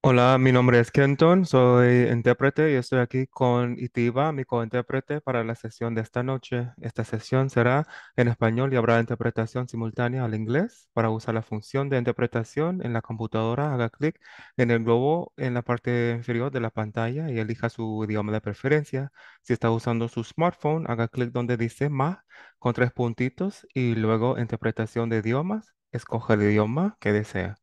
Hola, mi nombre es Kenton, soy intérprete y estoy aquí con Itiva, mi co-intérprete, para la sesión de esta noche. Esta sesión será en español y habrá interpretación simultánea al inglés. Para usar la función de interpretación en la computadora, haga clic en el globo en la parte inferior de la pantalla y elija su idioma de preferencia. Si está usando su smartphone, haga clic donde dice más con tres puntitos y luego interpretación de idiomas. escoge el idioma que desea.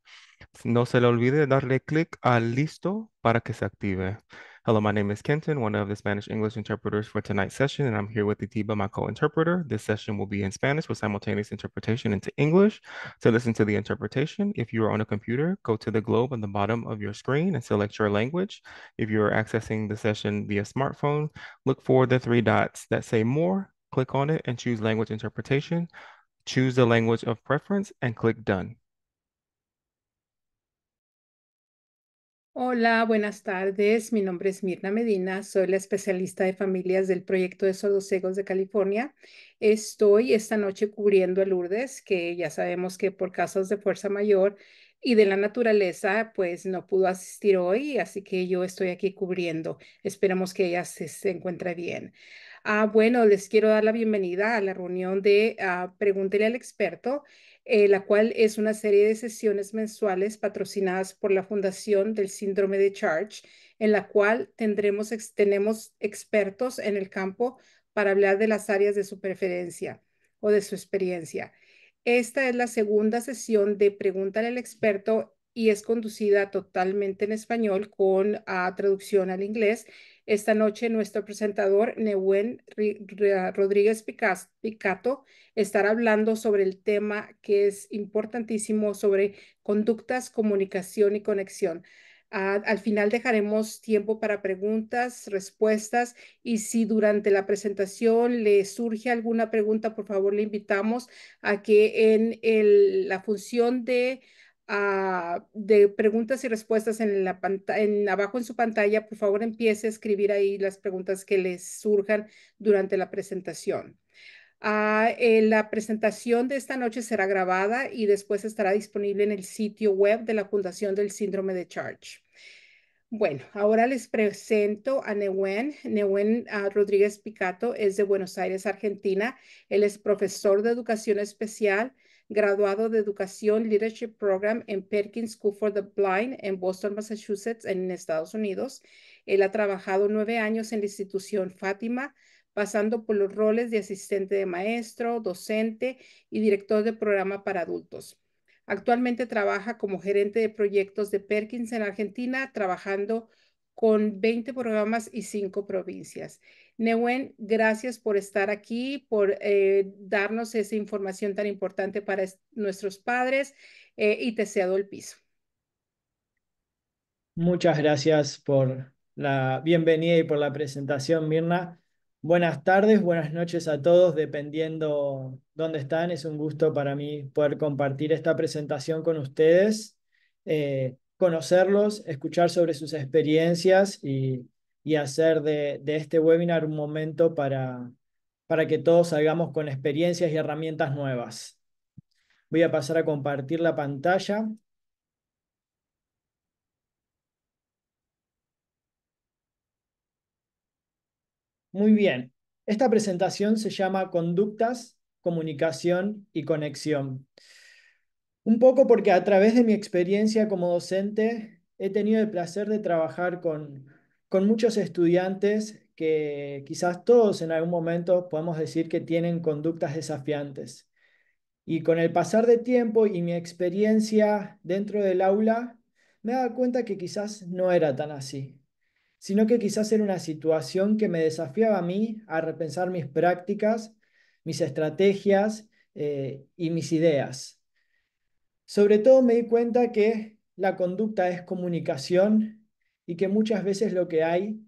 No se le olvide darle click a listo para que se active. Hello, my name is Kenton, one of the Spanish English interpreters for tonight's session, and I'm here with Itiba, my co-interpreter. This session will be in Spanish with simultaneous interpretation into English. To listen to the interpretation, if you are on a computer, go to the globe on the bottom of your screen and select your language. If you are accessing the session via smartphone, look for the three dots that say more, click on it and choose language interpretation. Choose the language of preference and click done. Hola, buenas tardes. Mi nombre es Mirna Medina, soy la especialista de familias del proyecto de Sodosegos de California. Estoy esta noche cubriendo a Lourdes, que ya sabemos que por casos de fuerza mayor y de la naturaleza, pues no pudo asistir hoy, así que yo estoy aquí cubriendo. Esperamos que ella se, encuentre bien. Ah, bueno, les quiero dar la bienvenida a la reunión de ah, Pregúntele al experto. Eh, la cual es una serie de sesiones mensuales patrocinadas por la Fundación del Síndrome de Charge, en la cual tendremos, tenemos expertos en el campo para hablar de las áreas de su preferencia o de su experiencia. Esta es la segunda sesión de Pregúntale al experto y es conducida totalmente en español con ah, traducción al inglés. Esta noche nuestro presentador, Nehuen Rodríguez Picato, estará hablando sobre el tema que es importantísimo sobre conductas, comunicación y conexión. Ah, al final dejaremos tiempo para preguntas, respuestas y si durante la presentación le surge alguna pregunta, por favor le invitamos a que en la función de Ah, de preguntas y respuestas en la en, abajo en su pantalla, por favor empiece a escribir ahí las preguntas que les surjan durante la presentación. Ah, eh, la presentación de esta noche será grabada y después estará disponible en el sitio web de la Fundación del Síndrome de Charge. Bueno, ahora les presento a Newen. Newen ah, Rodríguez Picato es de Buenos Aires, Argentina. Él es profesor de educación especial graduado de Educación Leadership Program en Perkins School for the Blind en Boston, Massachusetts, en Estados Unidos. Él ha trabajado nueve años en la institución Fátima, pasando por los roles de asistente de maestro, docente y director de programa para adultos. Actualmente trabaja como gerente de proyectos de Perkins en Argentina, trabajando con 20 programas y 5 provincias. Neuen, gracias por estar aquí, por eh, darnos esa información tan importante para nuestros padres eh, y te cedo el piso. Muchas gracias por la bienvenida y por la presentación, Mirna. Buenas tardes, buenas noches a todos, dependiendo dónde están. Es un gusto para mí poder compartir esta presentación con ustedes, eh, conocerlos, escuchar sobre sus experiencias y y hacer de, este webinar un momento para, para que todos salgamos con experiencias y herramientas nuevas. Voy a pasar a compartir la pantalla. Muy bien. Esta presentación se llama Conductas, Comunicación y Conexión. Un poco porque a través de mi experiencia como docente he tenido el placer de trabajar con con muchos estudiantes que quizás todos en algún momento podemos decir que tienen conductas desafiantes. Y con el pasar de tiempo y mi experiencia dentro del aula, me dado cuenta que quizás no era tan así, sino que quizás era una situación que me desafiaba a mí a repensar mis prácticas, mis estrategias eh, y mis ideas. Sobre todo me di cuenta que la conducta es comunicación y que muchas veces lo que hay,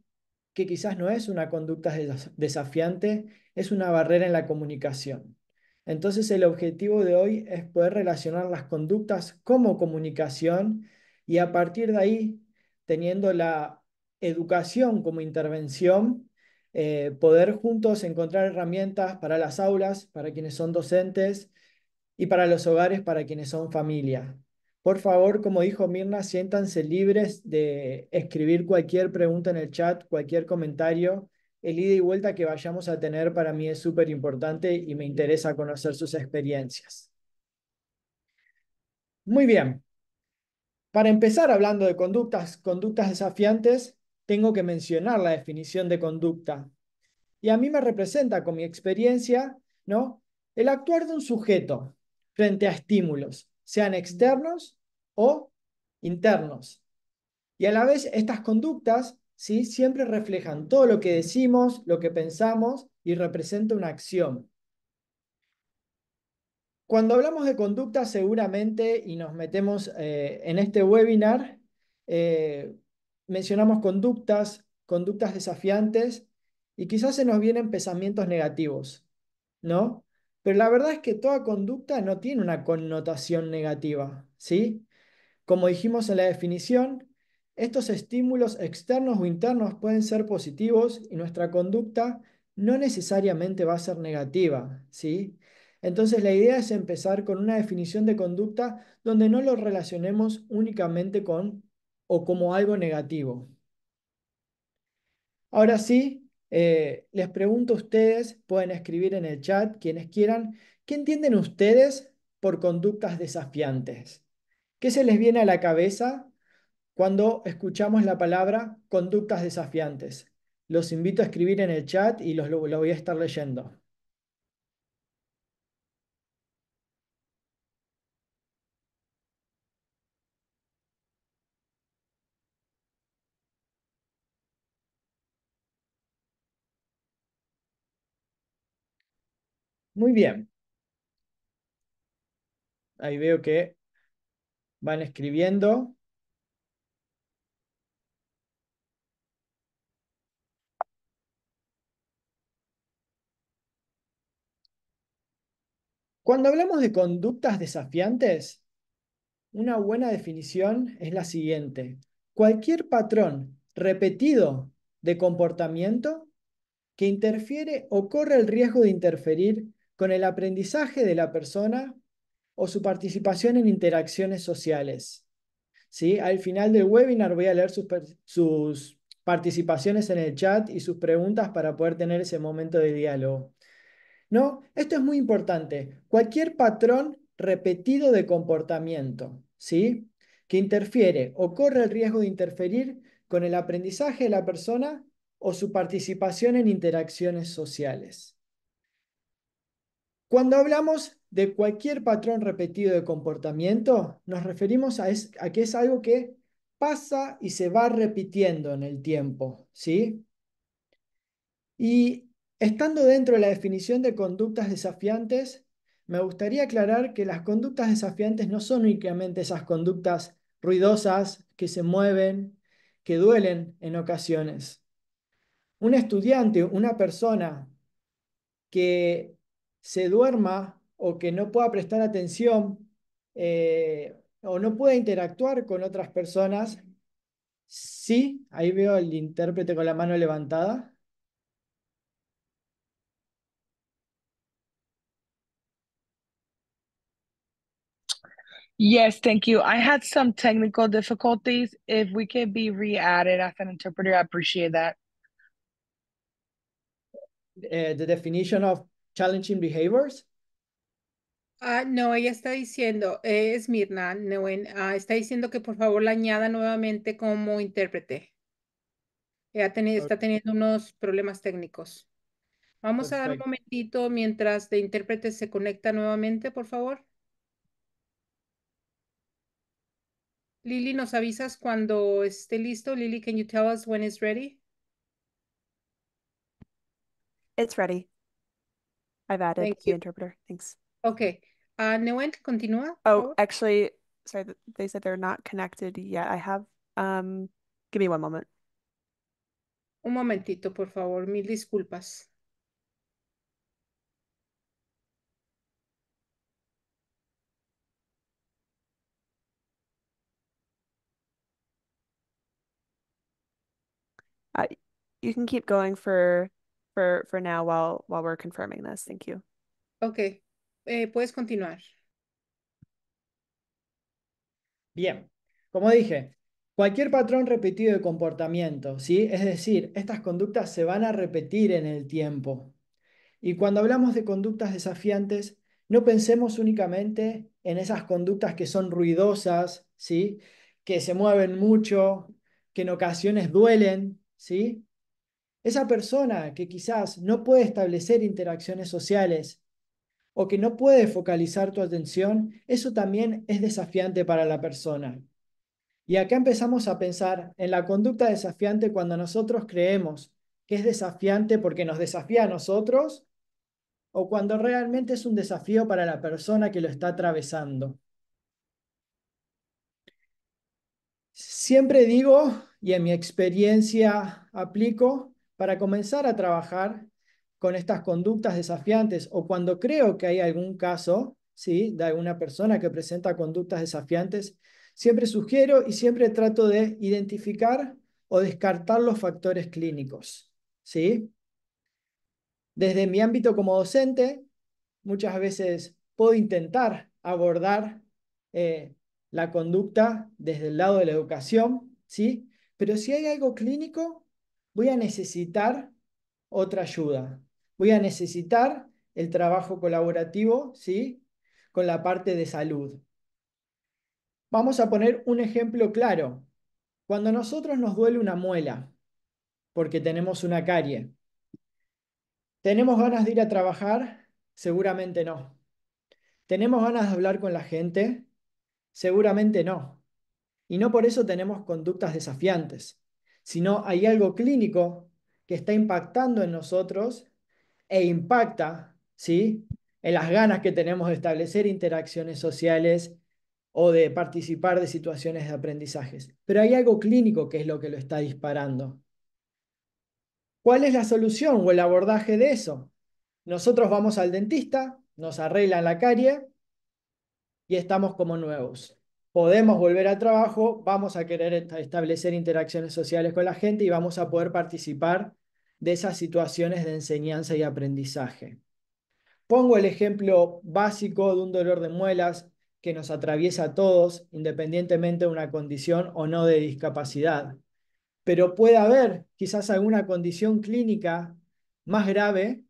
que quizás no es una conducta desafiante, es una barrera en la comunicación. Entonces el objetivo de hoy es poder relacionar las conductas como comunicación y a partir de ahí, teniendo la educación como intervención, eh, poder juntos encontrar herramientas para las aulas, para quienes son docentes y para los hogares, para quienes son familia. Por favor, como dijo Mirna, siéntanse libres de escribir cualquier pregunta en el chat, cualquier comentario. El ida y vuelta que vayamos a tener para mí es súper importante y me interesa conocer sus experiencias. Muy bien. Para empezar hablando de conductas, conductas desafiantes, tengo que mencionar la definición de conducta. Y a mí me representa con mi experiencia, ¿no? El actuar de un sujeto frente a estímulos, sean externos o internos. Y a la vez estas conductas ¿sí? siempre reflejan todo lo que decimos, lo que pensamos y representa una acción. Cuando hablamos de conducta seguramente y nos metemos eh, en este webinar, eh, mencionamos conductas, conductas desafiantes y quizás se nos vienen pensamientos negativos, ¿no? Pero la verdad es que toda conducta no tiene una connotación negativa, ¿sí? Como dijimos en la definición, estos estímulos externos o internos pueden ser positivos y nuestra conducta no necesariamente va a ser negativa, ¿sí? Entonces la idea es empezar con una definición de conducta donde no lo relacionemos únicamente con o como algo negativo. Ahora sí, eh, les pregunto a ustedes, pueden escribir en el chat quienes quieran, ¿qué entienden ustedes por conductas desafiantes? ¿Qué se les viene a la cabeza cuando escuchamos la palabra conductas desafiantes? Los invito a escribir en el chat y los, lo voy a estar leyendo. Muy bien. Ahí veo que van escribiendo. Cuando hablamos de conductas desafiantes, una buena definición es la siguiente. Cualquier patrón repetido de comportamiento que interfiere o corre el riesgo de interferir con el aprendizaje de la persona o su participación en interacciones sociales. ¿Sí? Al final del webinar voy a leer sus, participaciones en el chat y sus preguntas para poder tener ese momento de diálogo. ¿No? Esto es muy importante. Cualquier patrón repetido de comportamiento, ¿sí? Que interfiere o corre el riesgo de interferir con el aprendizaje de la persona o su participación en interacciones sociales. Cuando hablamos de cualquier patrón repetido de comportamiento, nos referimos a, es, a que es algo que pasa y se va repitiendo en el tiempo, ¿sí? Y estando dentro de la definición de conductas desafiantes, me gustaría aclarar que las conductas desafiantes no son únicamente esas conductas ruidosas que se mueven, que duelen en ocasiones. Un estudiante, una persona que se duerma o que no pueda prestar atención eh, o no pueda interactuar con otras personas, sí, ahí veo al intérprete con la mano levantada. Yes, thank you. I had some technical difficulties. If we can be re-added as an interpreter, I appreciate that. Eh, the definition of challenging behaviors? Ah, no, ella está diciendo, eh, es Mirna, no, ah, está diciendo que por favor la añada nuevamente como intérprete. Eh, está teniendo unos problemas técnicos. Vamos a dar un momentito mientras de intérprete se conecta nuevamente, por favor. Lily, ¿nos avisas cuando esté listo? Lily, can you tell us when it's ready? It's ready. I've added the interpreter. Thanks. Okay. Uh, Nguyen, continua. Oh, actually, sorry, they said they're not connected yet. I have, um, give me one moment. Un momentito, por favor. Mil disculpas. Uh, you can keep going for for for now while while we're confirming this. Thank you. Okay. Eh, puedes continuar. Bien, como dije, cualquier patrón repetido de comportamiento, ¿sí? Es decir, estas conductas se van a repetir en el tiempo. Y cuando hablamos de conductas desafiantes, no pensemos únicamente en esas conductas que son ruidosas, ¿sí? que se mueven mucho, que en ocasiones duelen, ¿sí? Esa persona que quizás no puede establecer interacciones sociales o que no puede focalizar tu atención, eso también es desafiante para la persona. Y acá empezamos a pensar en la conducta desafiante cuando nosotros creemos que es desafiante porque nos desafía a nosotros o cuando realmente es un desafío para la persona que lo está atravesando. Siempre digo, y en mi experiencia aplico, para comenzar a trabajar con estas conductas desafiantes o cuando creo que hay algún caso ¿sí? de alguna persona que presenta conductas desafiantes, siempre sugiero y siempre trato de identificar o descartar los factores clínicos. ¿sí? Desde mi ámbito como docente, muchas veces puedo intentar abordar eh, la conducta desde el lado de la educación, ¿sí? pero si hay algo clínico, voy a necesitar otra ayuda voy a necesitar el trabajo colaborativo ¿sí? con la parte de salud. Vamos a poner un ejemplo claro. Cuando a nosotros nos duele una muela porque tenemos una carie, ¿tenemos ganas de ir a trabajar? Seguramente no. ¿Tenemos ganas de hablar con la gente? Seguramente no. Y no por eso tenemos conductas desafiantes, sino hay algo clínico que está impactando en nosotros e impacta, ¿sí? En las ganas que tenemos de establecer interacciones sociales o de participar de situaciones de aprendizajes. Pero hay algo clínico que es lo que lo está disparando. ¿Cuál es la solución o el abordaje de eso? Nosotros vamos al dentista, nos arreglan la carie y estamos como nuevos. Podemos volver al trabajo, vamos a querer establecer interacciones sociales con la gente y vamos a poder participar de esas situaciones de enseñanza y aprendizaje. Pongo el ejemplo básico de un dolor de muelas que nos atraviesa a todos, independientemente de una condición o no de discapacidad. Pero puede haber quizás alguna condición clínica más grave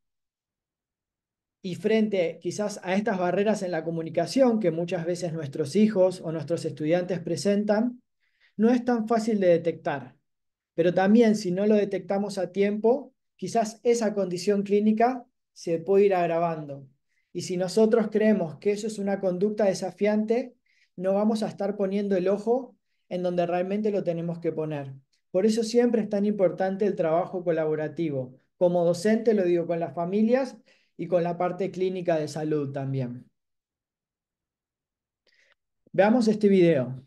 y frente quizás a estas barreras en la comunicación que muchas veces nuestros hijos o nuestros estudiantes presentan, no es tan fácil de detectar. Pero también si no lo detectamos a tiempo, quizás esa condición clínica se puede ir agravando. Y si nosotros creemos que eso es una conducta desafiante, no vamos a estar poniendo el ojo en donde realmente lo tenemos que poner. Por eso siempre es tan importante el trabajo colaborativo. Como docente lo digo con las familias y con la parte clínica de salud también. Veamos este video.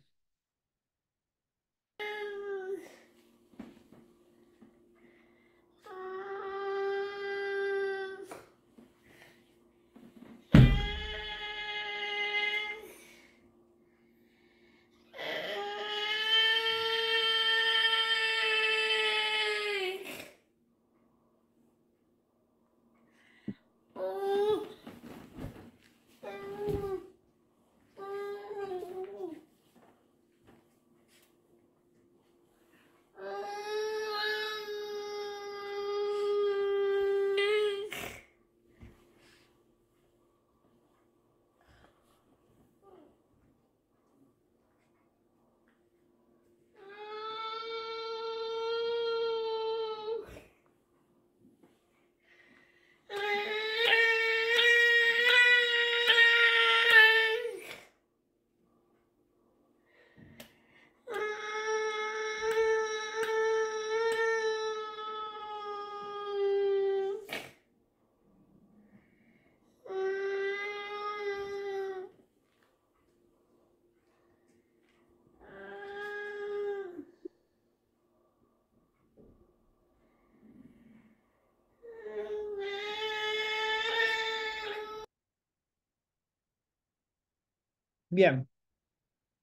Bien,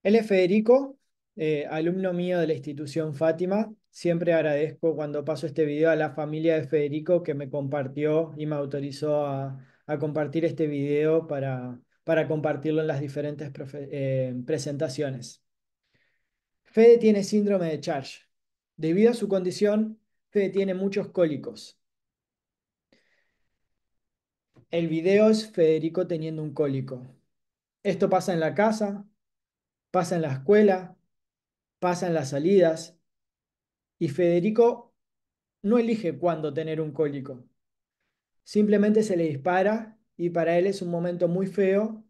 él es Federico, eh, alumno mío de la institución Fátima. Siempre agradezco cuando paso este video a la familia de Federico que me compartió y me autorizó a, compartir este video para, compartirlo en las diferentes eh, presentaciones. Fede tiene síndrome de Charge. Debido a su condición, Fede tiene muchos cólicos. El video es Federico teniendo un cólico. Esto pasa en la casa, pasa en la escuela, pasa en las salidas. Y Federico no elige cuándo tener un cólico. Simplemente se le dispara y para él es un momento muy feo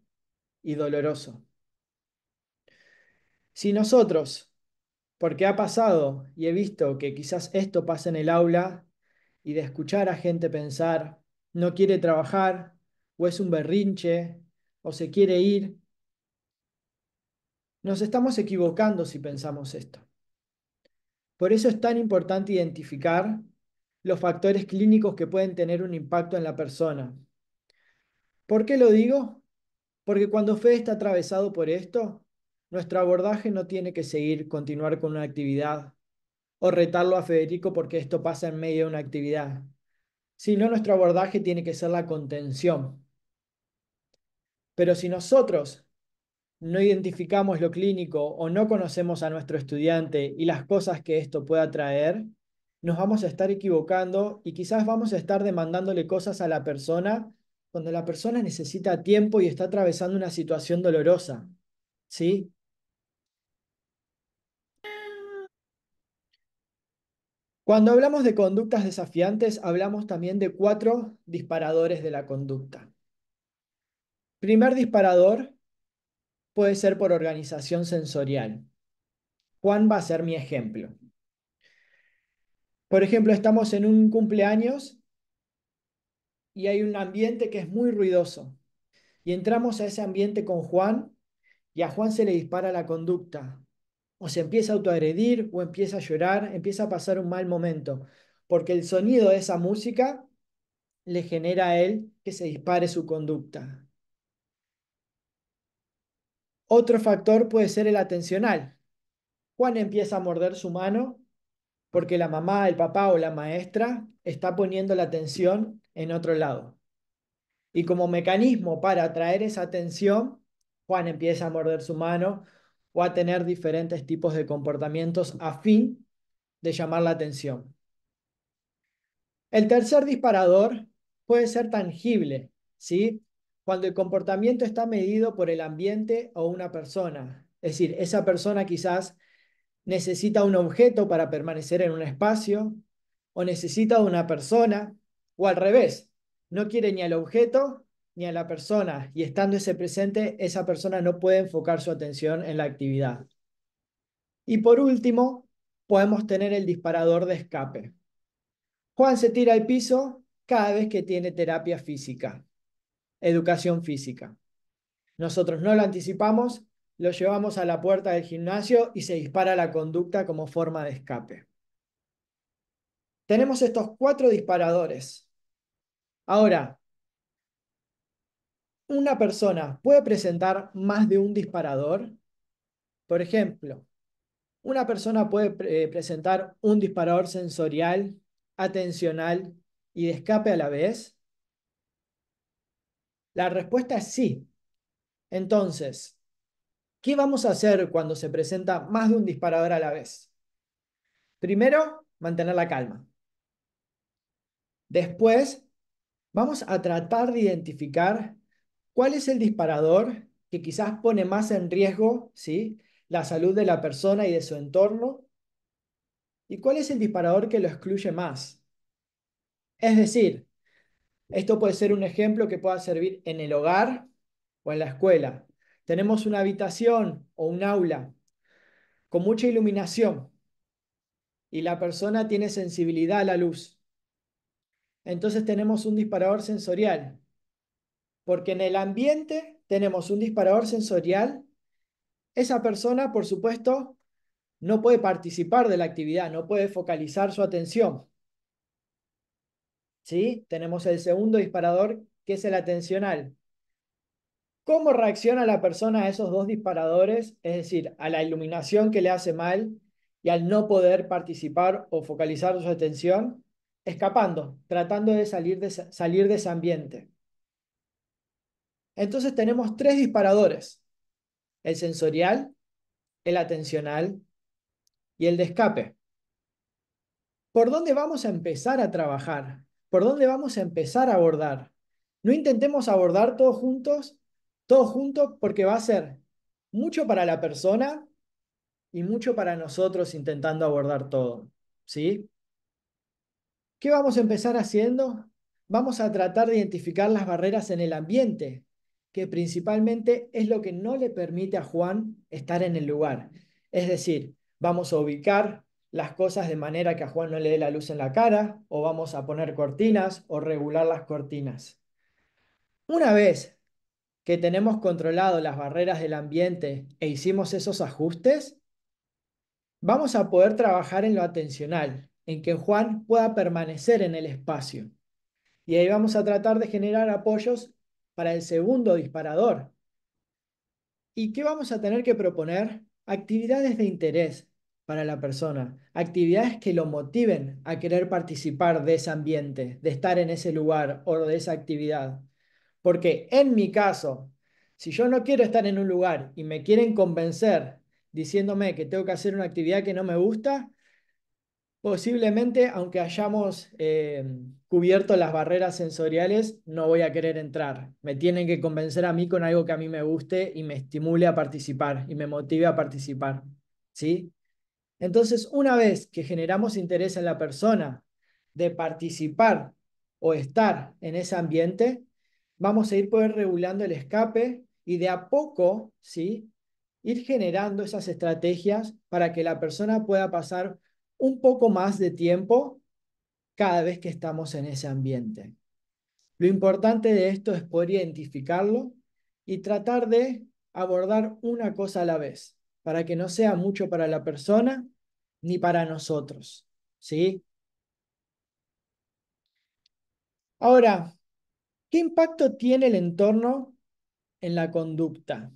y doloroso. Si nosotros, porque ha pasado y he visto que quizás esto pasa en el aula y de escuchar a gente pensar, no quiere trabajar o es un berrinche o se quiere ir. Nos estamos equivocando si pensamos esto. Por eso es tan importante identificar los factores clínicos que pueden tener un impacto en la persona. ¿Por qué lo digo? Porque cuando Fede está atravesado por esto, nuestro abordaje no tiene que seguir continuar con una actividad o retarlo a Federico porque esto pasa en medio de una actividad, sino nuestro abordaje tiene que ser la contención, pero si nosotros no identificamos lo clínico o no conocemos a nuestro estudiante y las cosas que esto pueda traer, nos vamos a estar equivocando y quizás vamos a estar demandándole cosas a la persona cuando la persona necesita tiempo y está atravesando una situación dolorosa. ¿Sí? Cuando hablamos de conductas desafiantes, hablamos también de cuatro disparadores de la conducta. Primer disparador puede ser por organización sensorial. Juan va a ser mi ejemplo. Por ejemplo, estamos en un cumpleaños y hay un ambiente que es muy ruidoso. Y entramos a ese ambiente con Juan y a Juan se le dispara la conducta. O se empieza a autoagredir o empieza a llorar, empieza a pasar un mal momento. Porque el sonido de esa música le genera a él que se dispare su conducta. Otro factor puede ser el atencional. Juan empieza a morder su mano porque la mamá, el papá o la maestra está poniendo la atención en otro lado. Y como mecanismo para atraer esa atención, Juan empieza a morder su mano o a tener diferentes tipos de comportamientos a fin de llamar la atención. El tercer disparador puede ser tangible, ¿sí? cuando el comportamiento está medido por el ambiente o una persona. Es decir, esa persona quizás necesita un objeto para permanecer en un espacio o necesita una persona o al revés, no quiere ni al objeto ni a la persona y estando ese presente, esa persona no puede enfocar su atención en la actividad. Y por último, podemos tener el disparador de escape. Juan se tira al piso cada vez que tiene terapia física educación física. Nosotros no lo anticipamos, lo llevamos a la puerta del gimnasio y se dispara la conducta como forma de escape. Tenemos estos cuatro disparadores. Ahora, una persona puede presentar más de un disparador. Por ejemplo, una persona puede eh, presentar un disparador sensorial, atencional y de escape a la vez. La respuesta es sí. Entonces, ¿qué vamos a hacer cuando se presenta más de un disparador a la vez? Primero, mantener la calma. Después, vamos a tratar de identificar cuál es el disparador que quizás pone más en riesgo ¿sí? la salud de la persona y de su entorno y cuál es el disparador que lo excluye más. Es decir, esto puede ser un ejemplo que pueda servir en el hogar o en la escuela. Tenemos una habitación o un aula con mucha iluminación y la persona tiene sensibilidad a la luz. Entonces tenemos un disparador sensorial, porque en el ambiente tenemos un disparador sensorial. Esa persona, por supuesto, no puede participar de la actividad, no puede focalizar su atención. Tenemos el segundo disparador, que es el atencional. ¿Cómo reacciona la persona a esos dos disparadores? Es decir, a la iluminación que le hace mal y al no poder participar o focalizar su atención, escapando, tratando de salir de, salir de ese ambiente. Entonces tenemos tres disparadores, el sensorial, el atencional y el de escape. ¿Por dónde vamos a empezar a trabajar? por dónde vamos a empezar a abordar. No intentemos abordar todos juntos, todos juntos, porque va a ser mucho para la persona y mucho para nosotros intentando abordar todo. ¿Sí? ¿Qué vamos a empezar haciendo? Vamos a tratar de identificar las barreras en el ambiente, que principalmente es lo que no le permite a Juan estar en el lugar. Es decir, vamos a ubicar las cosas de manera que a Juan no le dé la luz en la cara, o vamos a poner cortinas o regular las cortinas. Una vez que tenemos controlado las barreras del ambiente e hicimos esos ajustes, vamos a poder trabajar en lo atencional, en que Juan pueda permanecer en el espacio. Y ahí vamos a tratar de generar apoyos para el segundo disparador. ¿Y qué vamos a tener que proponer? Actividades de interés, para la persona, actividades que lo motiven a querer participar de ese ambiente, de estar en ese lugar o de esa actividad. Porque en mi caso, si yo no quiero estar en un lugar y me quieren convencer diciéndome que tengo que hacer una actividad que no me gusta, posiblemente, aunque hayamos eh, cubierto las barreras sensoriales, no voy a querer entrar. Me tienen que convencer a mí con algo que a mí me guste y me estimule a participar y me motive a participar. ¿Sí? Entonces, una vez que generamos interés en la persona de participar o estar en ese ambiente, vamos a ir poder regulando el escape y de a poco, ¿sí? Ir generando esas estrategias para que la persona pueda pasar un poco más de tiempo cada vez que estamos en ese ambiente. Lo importante de esto es poder identificarlo y tratar de abordar una cosa a la vez para que no sea mucho para la persona ni para nosotros. ¿Sí? Ahora, ¿qué impacto tiene el entorno en la conducta?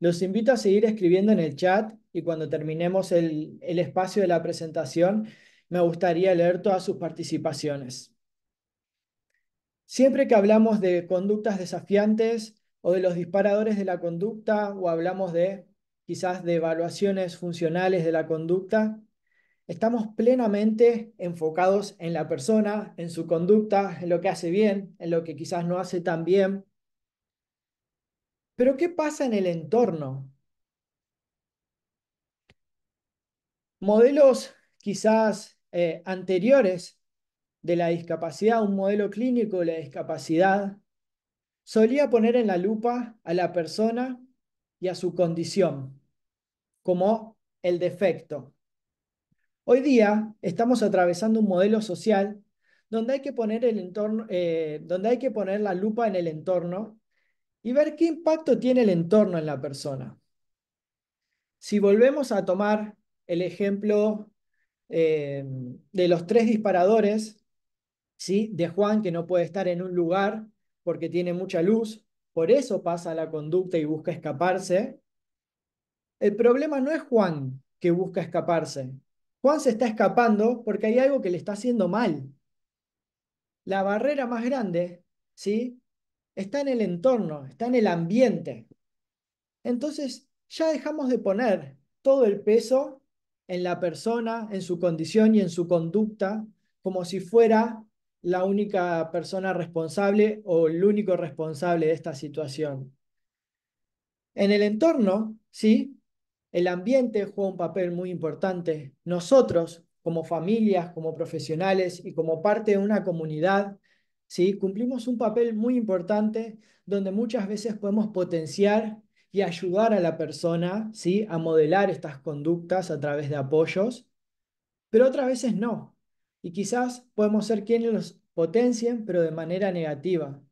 Los invito a seguir escribiendo en el chat y cuando terminemos el, el espacio de la presentación, me gustaría leer todas sus participaciones. Siempre que hablamos de conductas desafiantes o de los disparadores de la conducta o hablamos de quizás de evaluaciones funcionales de la conducta, estamos plenamente enfocados en la persona, en su conducta, en lo que hace bien, en lo que quizás no hace tan bien. Pero ¿qué pasa en el entorno? Modelos quizás eh, anteriores de la discapacidad, un modelo clínico de la discapacidad, solía poner en la lupa a la persona y a su condición, como el defecto. Hoy día estamos atravesando un modelo social donde hay que poner, el entorno, eh, donde hay que poner la lupa en el entorno y ver qué impacto tiene el entorno en la persona. Si volvemos a tomar el ejemplo eh, de los tres disparadores, ¿sí? de Juan que no puede estar en un lugar porque tiene mucha luz, por eso pasa la conducta y busca escaparse, el problema no es Juan que busca escaparse. Juan se está escapando porque hay algo que le está haciendo mal. La barrera más grande, ¿sí? Está en el entorno, está en el ambiente. Entonces, ya dejamos de poner todo el peso en la persona, en su condición y en su conducta, como si fuera la única persona responsable o el único responsable de esta situación. En el entorno, ¿sí? El ambiente juega un papel muy importante. Nosotros, como familias, como profesionales y como parte de una comunidad, ¿sí? cumplimos un papel muy importante donde muchas veces podemos potenciar y ayudar a la persona ¿sí? a modelar estas conductas a través de apoyos, pero otras veces no. Y quizás podemos ser quienes los potencien, pero de manera negativa.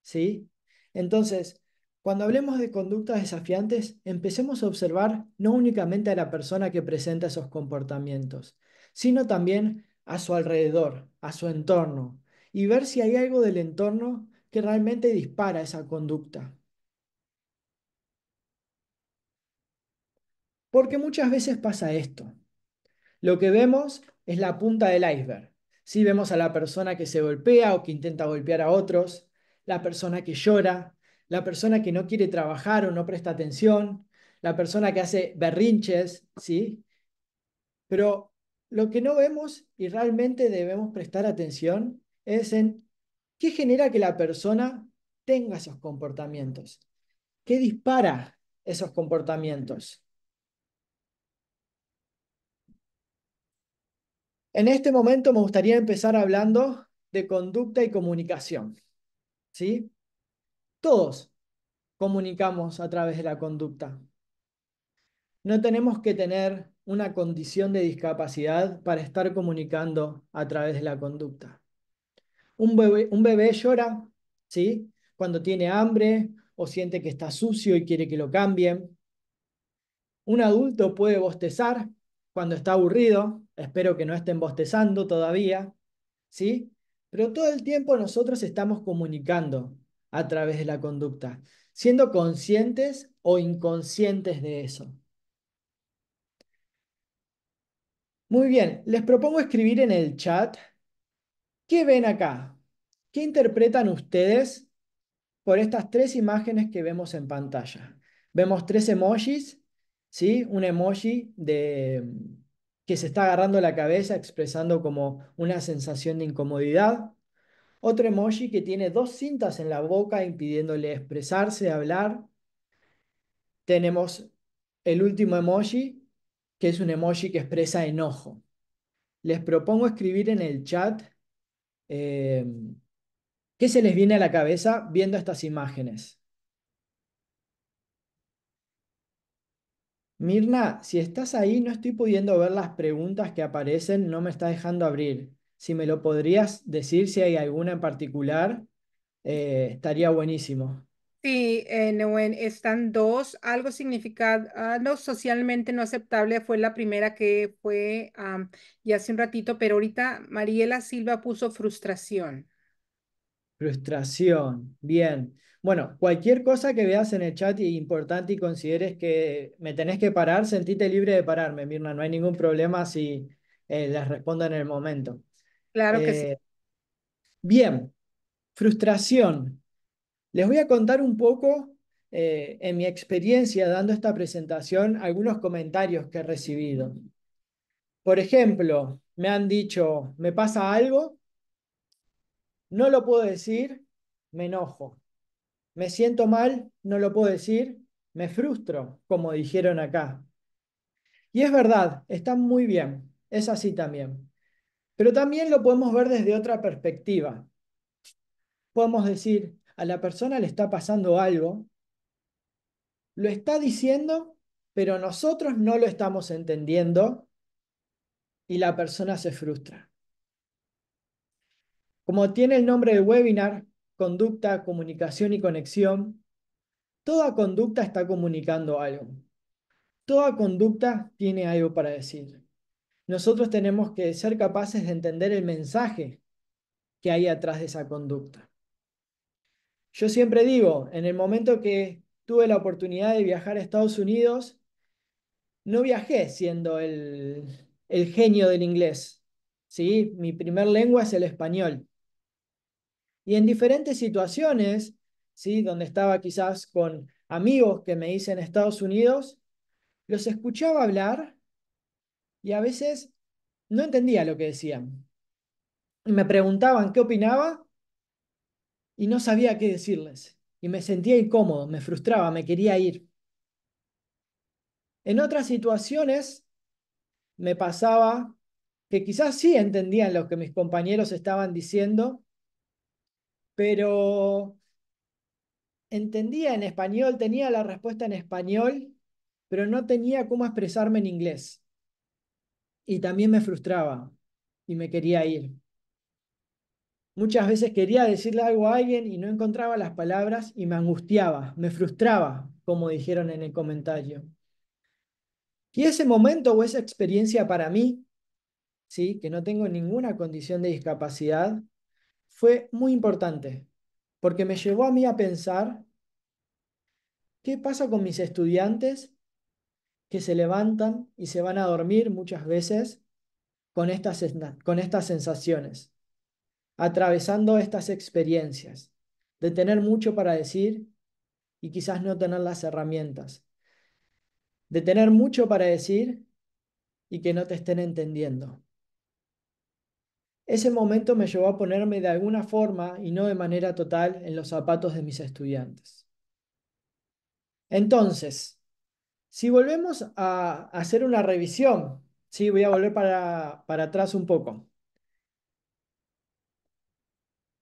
¿Sí? Entonces, cuando hablemos de conductas desafiantes, empecemos a observar no únicamente a la persona que presenta esos comportamientos, sino también a su alrededor, a su entorno, y ver si hay algo del entorno que realmente dispara esa conducta. Porque muchas veces pasa esto. Lo que vemos es la punta del iceberg. Si Vemos a la persona que se golpea o que intenta golpear a otros, la persona que llora, la persona que no quiere trabajar o no presta atención, la persona que hace berrinches, ¿sí? Pero lo que no vemos y realmente debemos prestar atención es en qué genera que la persona tenga esos comportamientos, qué dispara esos comportamientos. En este momento me gustaría empezar hablando de conducta y comunicación. ¿Sí? Todos comunicamos a través de la conducta. No tenemos que tener una condición de discapacidad para estar comunicando a través de la conducta. Un bebé, llora, ¿sí? Cuando tiene hambre o siente que está sucio y quiere que lo cambien. Un adulto puede bostezar cuando está aburrido, Espero que no estén bostezando todavía, ¿sí? Pero todo el tiempo nosotros estamos comunicando a través de la conducta, siendo conscientes o inconscientes de eso. Muy bien, les propongo escribir en el chat qué ven acá, qué interpretan ustedes por estas tres imágenes que vemos en pantalla. Vemos tres emojis, ¿sí? Un emoji de que se está agarrando la cabeza expresando como una sensación de incomodidad. Otro emoji que tiene dos cintas en la boca impidiéndole expresarse, hablar. Tenemos el último emoji, que es un emoji que expresa enojo. Les propongo escribir en el chat eh, qué se les viene a la cabeza viendo estas imágenes. Mirna, si estás ahí, no estoy pudiendo ver las preguntas que aparecen, no me está dejando abrir. Si me lo podrías decir, si hay alguna en particular, eh, estaría buenísimo. Sí, eh, están dos. Algo significado ah, socialmente no aceptable fue la primera que fue ya hace un ratito, pero ahorita Mariela Silva puso frustración. Frustración. Bien. Bueno, cualquier cosa que veas en el chat importante y consideres que me tenés que parar, sentite libre de pararme, Mirna. No hay ningún problema si eh, les respondo en el momento. Claro que sí. Eh, bien. Frustración. Les voy a contar un poco, eh, en mi experiencia dando esta presentación, algunos comentarios que he recibido. Por ejemplo, me han dicho, me pasa algo no lo puedo decir, me enojo. Me siento mal, no lo puedo decir, me frustro, como dijeron acá. Y es verdad, está muy bien, es así también. Pero también lo podemos ver desde otra perspectiva. Podemos decir, a la persona le está pasando algo, lo está diciendo, pero nosotros no lo estamos entendiendo y la persona se frustra. Como tiene el nombre del webinar, conducta, comunicación y conexión, toda conducta está comunicando algo. Toda conducta tiene algo para decir. Nosotros tenemos que ser capaces de entender el mensaje que hay atrás de esa conducta. Yo siempre digo, en el momento que tuve la oportunidad de viajar a Estados Unidos, no viajé siendo el, genio del inglés. ¿sí? Mi primer lengua es el español. Y en diferentes situaciones, ¿sí? donde estaba quizás con amigos que me hice en Estados Unidos, los escuchaba hablar y a veces no entendía lo que decían. me preguntaban qué opinaba y no sabía qué decirles. Y me sentía incómodo, me frustraba, me quería ir. En otras situaciones me pasaba que quizás sí entendían lo que mis compañeros estaban diciendo, pero entendía en español, tenía la respuesta en español, pero no tenía cómo expresarme en inglés. Y también me frustraba y me quería ir. Muchas veces quería decirle algo a alguien y no encontraba las palabras y me angustiaba, me frustraba, como dijeron en el comentario. Y ese momento o esa experiencia para mí, ¿sí? que no tengo ninguna condición de discapacidad, fue muy importante porque me llevó a mí a pensar qué pasa con mis estudiantes que se levantan y se van a dormir muchas veces con estas, con estas sensaciones, atravesando estas experiencias, de tener mucho para decir y quizás no tener las herramientas, de tener mucho para decir y que no te estén entendiendo. Ese momento me llevó a ponerme de alguna forma y no de manera total en los zapatos de mis estudiantes. Entonces, si volvemos a hacer una revisión, sí, voy a volver para, para atrás un poco.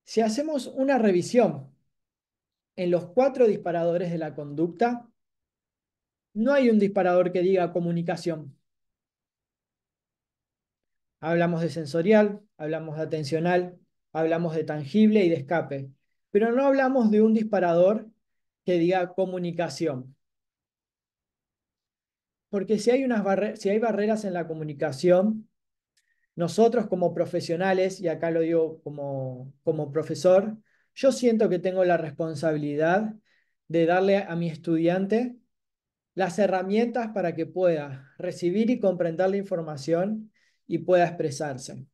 Si hacemos una revisión en los cuatro disparadores de la conducta, no hay un disparador que diga comunicación. Hablamos de sensorial, hablamos de atencional, hablamos de tangible y de escape, pero no hablamos de un disparador que diga comunicación. Porque si hay, unas si hay barreras en la comunicación, nosotros como profesionales, y acá lo digo como profesor, yo siento que tengo la responsabilidad de darle a mi estudiante las herramientas para que pueda recibir y comprender la información y pueda expresarse.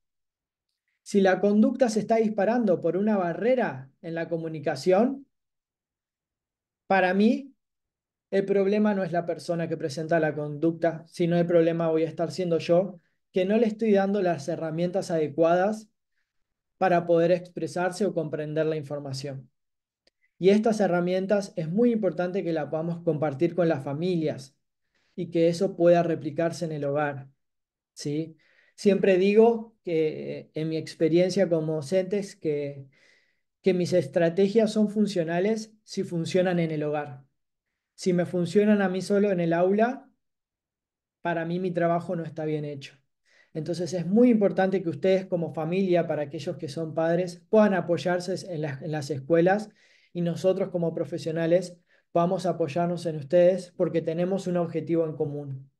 Si la conducta se está disparando por una barrera en la comunicación, para mí el problema no es la persona que presenta la conducta, sino el problema voy a estar siendo yo, que no le estoy dando las herramientas adecuadas para poder expresarse o comprender la información. Y estas herramientas es muy importante que las podamos compartir con las familias y que eso pueda replicarse en el hogar. ¿sí? Siempre digo que en mi experiencia como docentes que, que mis estrategias son funcionales si funcionan en el hogar. Si me funcionan a mí solo en el aula, para mí mi trabajo no está bien hecho. Entonces es muy importante que ustedes como familia, para aquellos que son padres, puedan apoyarse en las, en las escuelas y nosotros como profesionales podamos apoyarnos en ustedes porque tenemos un objetivo en común.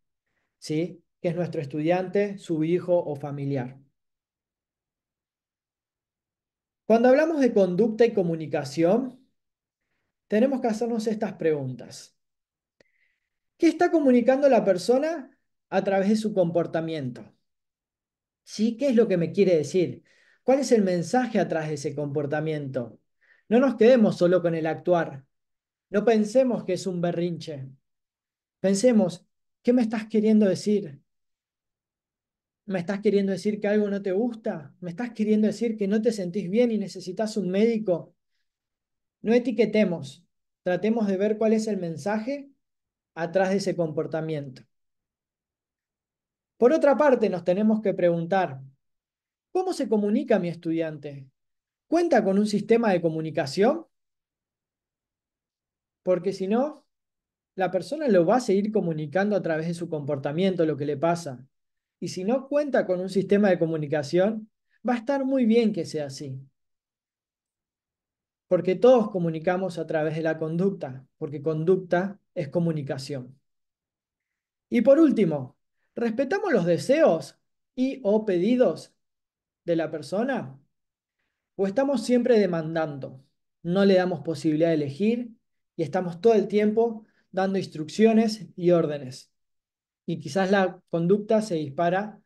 ¿sí? que es nuestro estudiante, su hijo o familiar. Cuando hablamos de conducta y comunicación, tenemos que hacernos estas preguntas. ¿Qué está comunicando la persona a través de su comportamiento? ¿Sí? ¿Qué es lo que me quiere decir? ¿Cuál es el mensaje atrás de ese comportamiento? No nos quedemos solo con el actuar. No pensemos que es un berrinche. Pensemos, ¿qué me estás queriendo decir? ¿Me estás queriendo decir que algo no te gusta? ¿Me estás queriendo decir que no te sentís bien y necesitas un médico? No etiquetemos, tratemos de ver cuál es el mensaje atrás de ese comportamiento. Por otra parte, nos tenemos que preguntar, ¿cómo se comunica mi estudiante? ¿Cuenta con un sistema de comunicación? Porque si no, la persona lo va a seguir comunicando a través de su comportamiento, lo que le pasa. Y si no cuenta con un sistema de comunicación, va a estar muy bien que sea así. Porque todos comunicamos a través de la conducta, porque conducta es comunicación. Y por último, ¿respetamos los deseos y o pedidos de la persona? ¿O estamos siempre demandando? No le damos posibilidad de elegir y estamos todo el tiempo dando instrucciones y órdenes y quizás la conducta se dispara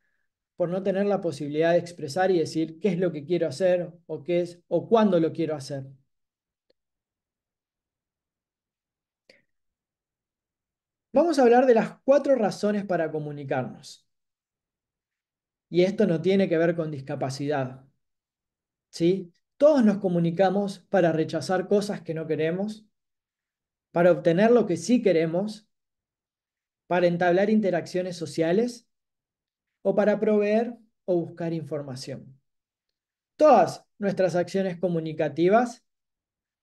por no tener la posibilidad de expresar y decir qué es lo que quiero hacer o qué es o cuándo lo quiero hacer. Vamos a hablar de las cuatro razones para comunicarnos. Y esto no tiene que ver con discapacidad. ¿Sí? Todos nos comunicamos para rechazar cosas que no queremos, para obtener lo que sí queremos para entablar interacciones sociales o para proveer o buscar información. Todas nuestras acciones comunicativas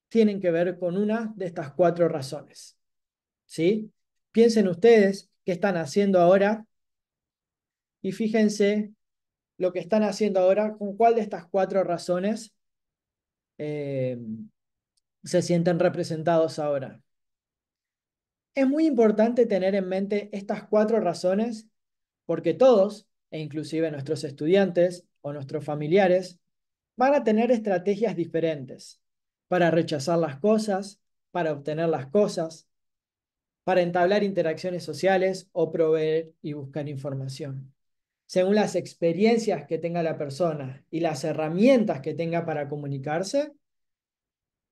tienen que ver con una de estas cuatro razones. ¿Sí? Piensen ustedes qué están haciendo ahora y fíjense lo que están haciendo ahora, con cuál de estas cuatro razones eh, se sienten representados ahora. Es muy importante tener en mente estas cuatro razones porque todos, e inclusive nuestros estudiantes o nuestros familiares, van a tener estrategias diferentes para rechazar las cosas, para obtener las cosas, para entablar interacciones sociales o proveer y buscar información. Según las experiencias que tenga la persona y las herramientas que tenga para comunicarse,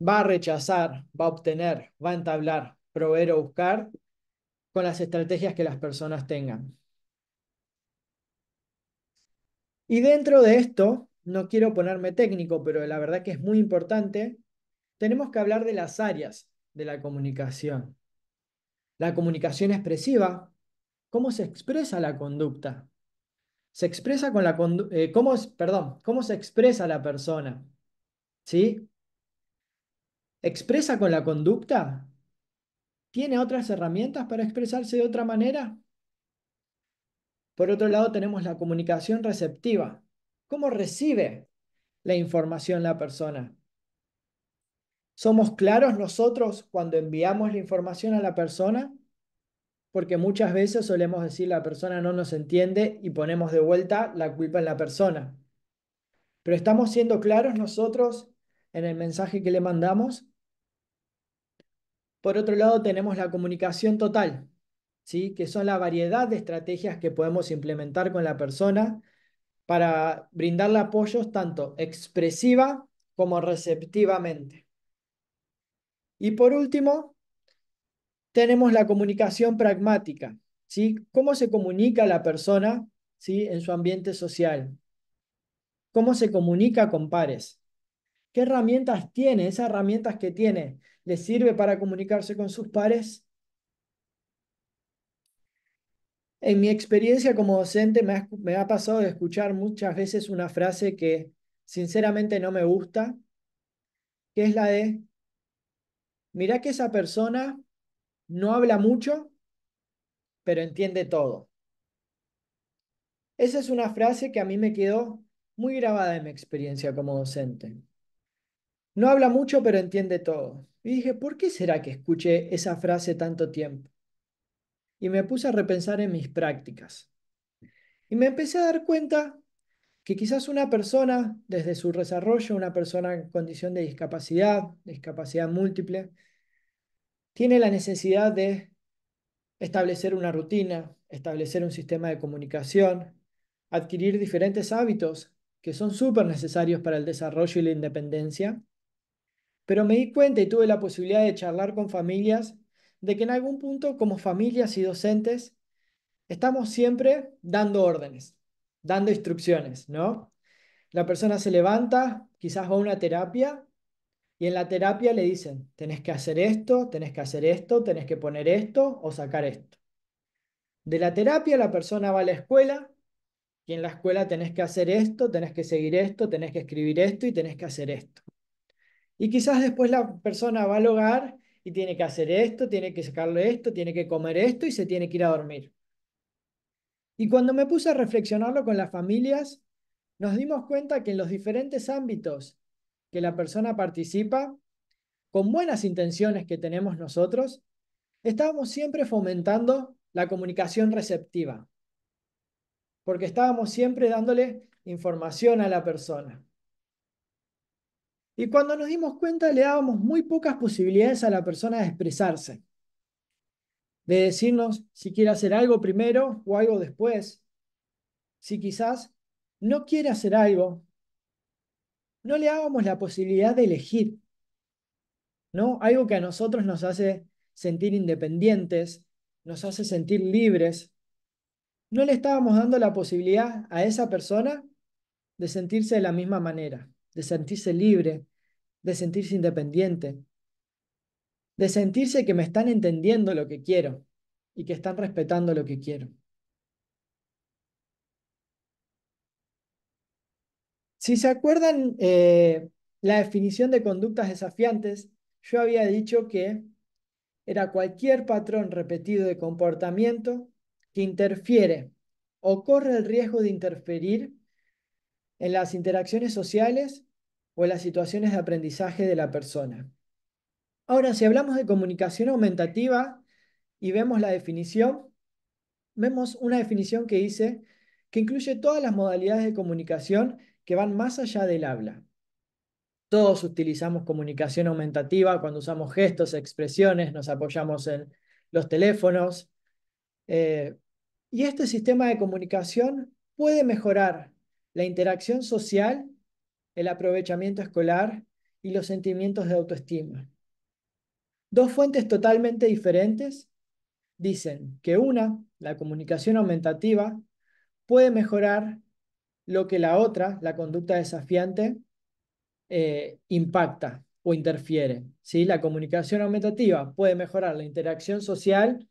va a rechazar, va a obtener, va a entablar, proveer o buscar con las estrategias que las personas tengan. Y dentro de esto, no quiero ponerme técnico, pero la verdad que es muy importante, tenemos que hablar de las áreas de la comunicación. La comunicación expresiva, cómo se expresa la conducta. Se expresa con la eh, cómo, perdón, cómo se expresa la persona. ¿Sí? ¿Expresa con la conducta? ¿Tiene otras herramientas para expresarse de otra manera? Por otro lado, tenemos la comunicación receptiva. ¿Cómo recibe la información la persona? ¿Somos claros nosotros cuando enviamos la información a la persona? Porque muchas veces solemos decir la persona no nos entiende y ponemos de vuelta la culpa en la persona. Pero estamos siendo claros nosotros en el mensaje que le mandamos. Por otro lado, tenemos la comunicación total, ¿sí? que son la variedad de estrategias que podemos implementar con la persona para brindarle apoyos tanto expresiva como receptivamente. Y por último, tenemos la comunicación pragmática, ¿sí? ¿Cómo se comunica la persona, ¿sí? en su ambiente social? ¿Cómo se comunica con pares? ¿Qué herramientas tiene? ¿Esas herramientas que tiene le sirve para comunicarse con sus pares? En mi experiencia como docente me ha, me ha pasado de escuchar muchas veces una frase que sinceramente no me gusta, que es la de, mirá que esa persona no habla mucho, pero entiende todo. Esa es una frase que a mí me quedó muy grabada en mi experiencia como docente. No habla mucho, pero entiende todo. Y dije, ¿por qué será que escuché esa frase tanto tiempo? Y me puse a repensar en mis prácticas. Y me empecé a dar cuenta que quizás una persona, desde su desarrollo, una persona en condición de discapacidad, discapacidad múltiple, tiene la necesidad de establecer una rutina, establecer un sistema de comunicación, adquirir diferentes hábitos que son súper necesarios para el desarrollo y la independencia, pero me di cuenta y tuve la posibilidad de charlar con familias de que en algún punto como familias y docentes estamos siempre dando órdenes, dando instrucciones, ¿no? La persona se levanta, quizás va a una terapia y en la terapia le dicen, tenés que hacer esto, tenés que hacer esto, tenés que poner esto o sacar esto. De la terapia la persona va a la escuela y en la escuela tenés que hacer esto, tenés que seguir esto, tenés que escribir esto y tenés que hacer esto. Y quizás después la persona va al hogar y tiene que hacer esto, tiene que sacarle esto, tiene que comer esto y se tiene que ir a dormir. Y cuando me puse a reflexionarlo con las familias, nos dimos cuenta que en los diferentes ámbitos que la persona participa, con buenas intenciones que tenemos nosotros, estábamos siempre fomentando la comunicación receptiva, porque estábamos siempre dándole información a la persona. Y cuando nos dimos cuenta le dábamos muy pocas posibilidades a la persona de expresarse, de decirnos si quiere hacer algo primero o algo después, si quizás no quiere hacer algo, no le dábamos la posibilidad de elegir, ¿no? Algo que a nosotros nos hace sentir independientes, nos hace sentir libres. No le estábamos dando la posibilidad a esa persona de sentirse de la misma manera de sentirse libre, de sentirse independiente, de sentirse que me están entendiendo lo que quiero y que están respetando lo que quiero. Si se acuerdan eh, la definición de conductas desafiantes, yo había dicho que era cualquier patrón repetido de comportamiento que interfiere o corre el riesgo de interferir en las interacciones sociales o en las situaciones de aprendizaje de la persona. Ahora, si hablamos de comunicación aumentativa y vemos la definición, vemos una definición que dice que incluye todas las modalidades de comunicación que van más allá del habla. Todos utilizamos comunicación aumentativa cuando usamos gestos, expresiones, nos apoyamos en los teléfonos. Eh, y este sistema de comunicación puede mejorar la interacción social, el aprovechamiento escolar y los sentimientos de autoestima. Dos fuentes totalmente diferentes dicen que una, la comunicación aumentativa, puede mejorar lo que la otra, la conducta desafiante, eh, impacta o interfiere. ¿sí? La comunicación aumentativa puede mejorar la interacción social,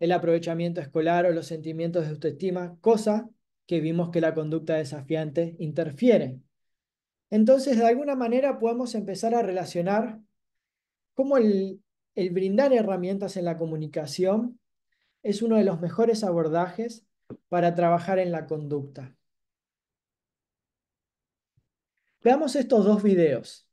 el aprovechamiento escolar o los sentimientos de autoestima, cosa que vimos que la conducta desafiante interfiere. Entonces, de alguna manera podemos empezar a relacionar cómo el, brindar herramientas en la comunicación es uno de los mejores abordajes para trabajar en la conducta. Veamos estos dos videos.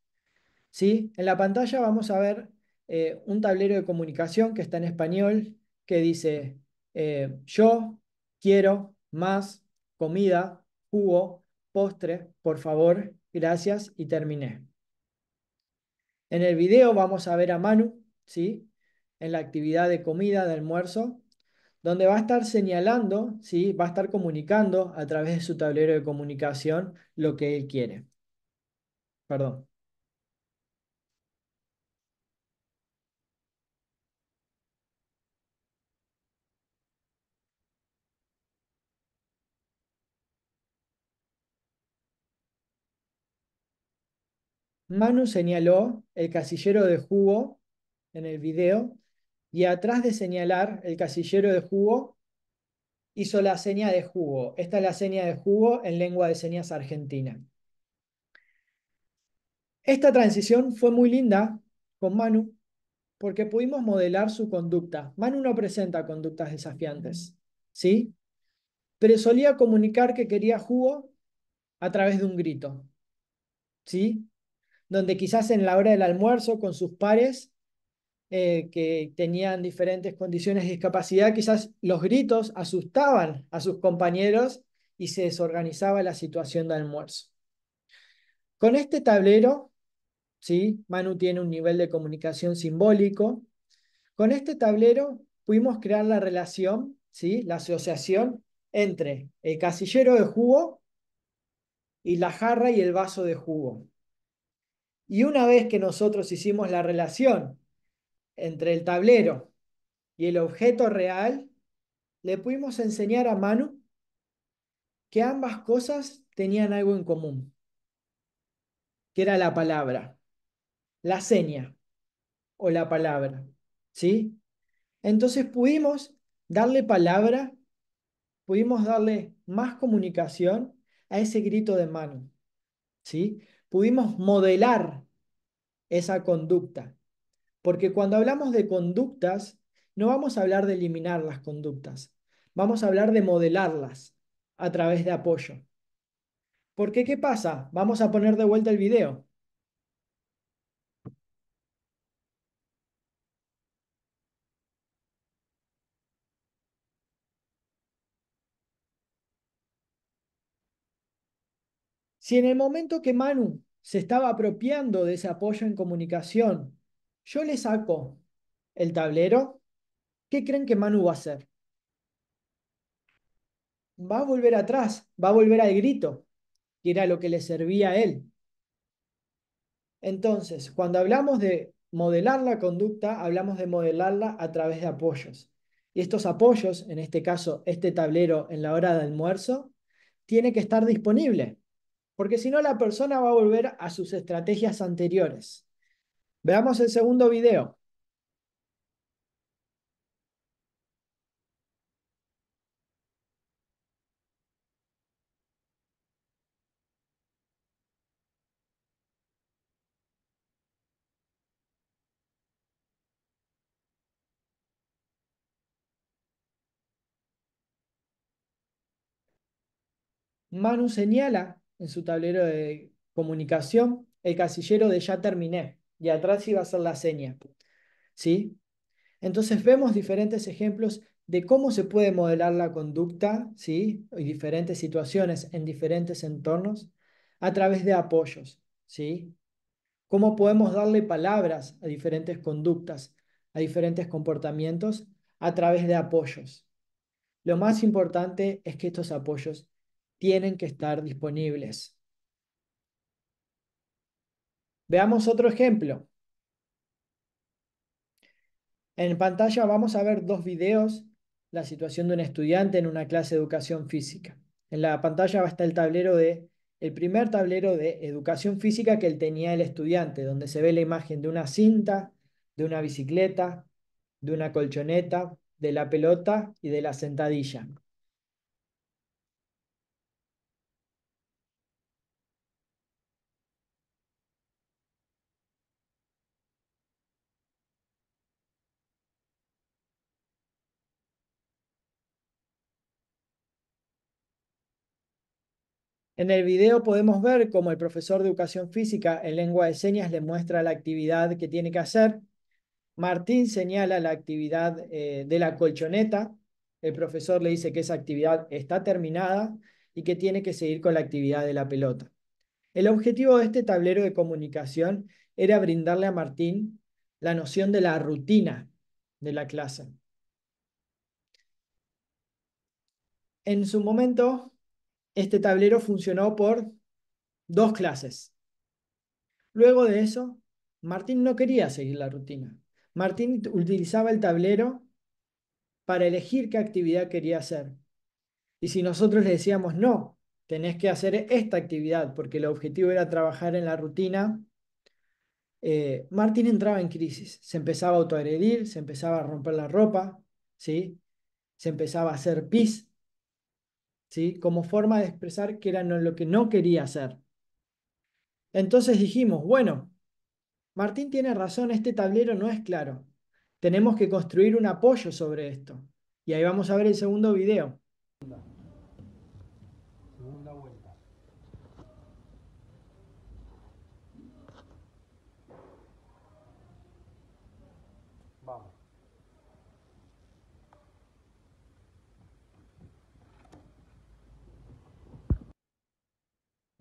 ¿sí? En la pantalla vamos a ver eh, un tablero de comunicación que está en español que dice eh, yo quiero más comida, jugo, postre, por favor, gracias y terminé. En el video vamos a ver a Manu, ¿sí? En la actividad de comida, de almuerzo, donde va a estar señalando, ¿sí? Va a estar comunicando a través de su tablero de comunicación lo que él quiere. Perdón. Manu mm. señaló el casillero de jugo en el video y atrás de señalar el casillero de jugo hizo la seña de jugo. Esta es la seña de jugo en lengua de señas argentina. Esta transición fue muy linda con Manu porque pudimos modelar su conducta. Manu no presenta conductas desafiantes, mm. ¿sí? Pero solía comunicar que quería jugo a través de un grito, ¿sí? donde quizás en la hora del almuerzo con sus pares eh, que tenían diferentes condiciones de discapacidad, quizás los gritos asustaban a sus compañeros y se desorganizaba la situación de almuerzo. Con este tablero, ¿sí? Manu tiene un nivel de comunicación simbólico. Con este tablero pudimos crear la relación, ¿sí? la asociación entre el casillero de jugo y la jarra y el vaso de jugo. Y una vez que nosotros hicimos la relación entre el tablero y el objeto real, le pudimos enseñar a Manu que ambas cosas tenían algo en común, que era la palabra, la seña o la palabra, ¿sí? Entonces pudimos darle palabra, pudimos darle más comunicación a ese grito de Manu, ¿sí? pudimos modelar esa conducta. Porque cuando hablamos de conductas, no vamos a hablar de eliminar las conductas, vamos a hablar de modelarlas a través de apoyo. Porque, ¿qué pasa? Vamos a poner de vuelta el video. Si en el momento que Manu se estaba apropiando de ese apoyo en comunicación, yo le saco el tablero, ¿qué creen que Manu va a hacer? Va a volver atrás, va a volver al grito, que era lo que le servía a él. Entonces, cuando hablamos de modelar la conducta, hablamos de modelarla a través de apoyos. Y estos apoyos, en este caso, este tablero en la hora de almuerzo, tiene que estar disponible porque si no la persona va a volver a sus estrategias anteriores. Veamos el segundo video. Manu señala en su tablero de comunicación el casillero de ya terminé y atrás iba a ser la seña. ¿Sí? Entonces vemos diferentes ejemplos de cómo se puede modelar la conducta, ¿sí? Y diferentes situaciones en diferentes entornos a través de apoyos, ¿sí? Cómo podemos darle palabras a diferentes conductas, a diferentes comportamientos a través de apoyos. Lo más importante es que estos apoyos tienen que estar disponibles. Veamos otro ejemplo. En pantalla vamos a ver dos videos, la situación de un estudiante en una clase de educación física. En la pantalla va a estar el tablero de el primer tablero de educación física que él tenía el estudiante, donde se ve la imagen de una cinta, de una bicicleta, de una colchoneta, de la pelota y de la sentadilla. En el video podemos ver cómo el profesor de educación física en lengua de señas le muestra la actividad que tiene que hacer. Martín señala la actividad eh, de la colchoneta. El profesor le dice que esa actividad está terminada y que tiene que seguir con la actividad de la pelota. El objetivo de este tablero de comunicación era brindarle a Martín la noción de la rutina de la clase. En su momento, este tablero funcionó por dos clases. Luego de eso, Martín no quería seguir la rutina. Martín utilizaba el tablero para elegir qué actividad quería hacer. Y si nosotros le decíamos, no, tenés que hacer esta actividad porque el objetivo era trabajar en la rutina, eh, Martín entraba en crisis, se empezaba a autoagredir, se empezaba a romper la ropa, ¿sí? se empezaba a hacer pis, como forma de expresar que era lo que no quería hacer. Entonces dijimos, bueno, Martín tiene razón, este tablero no es claro. Tenemos que construir un apoyo sobre esto. Y ahí vamos a ver el segundo video.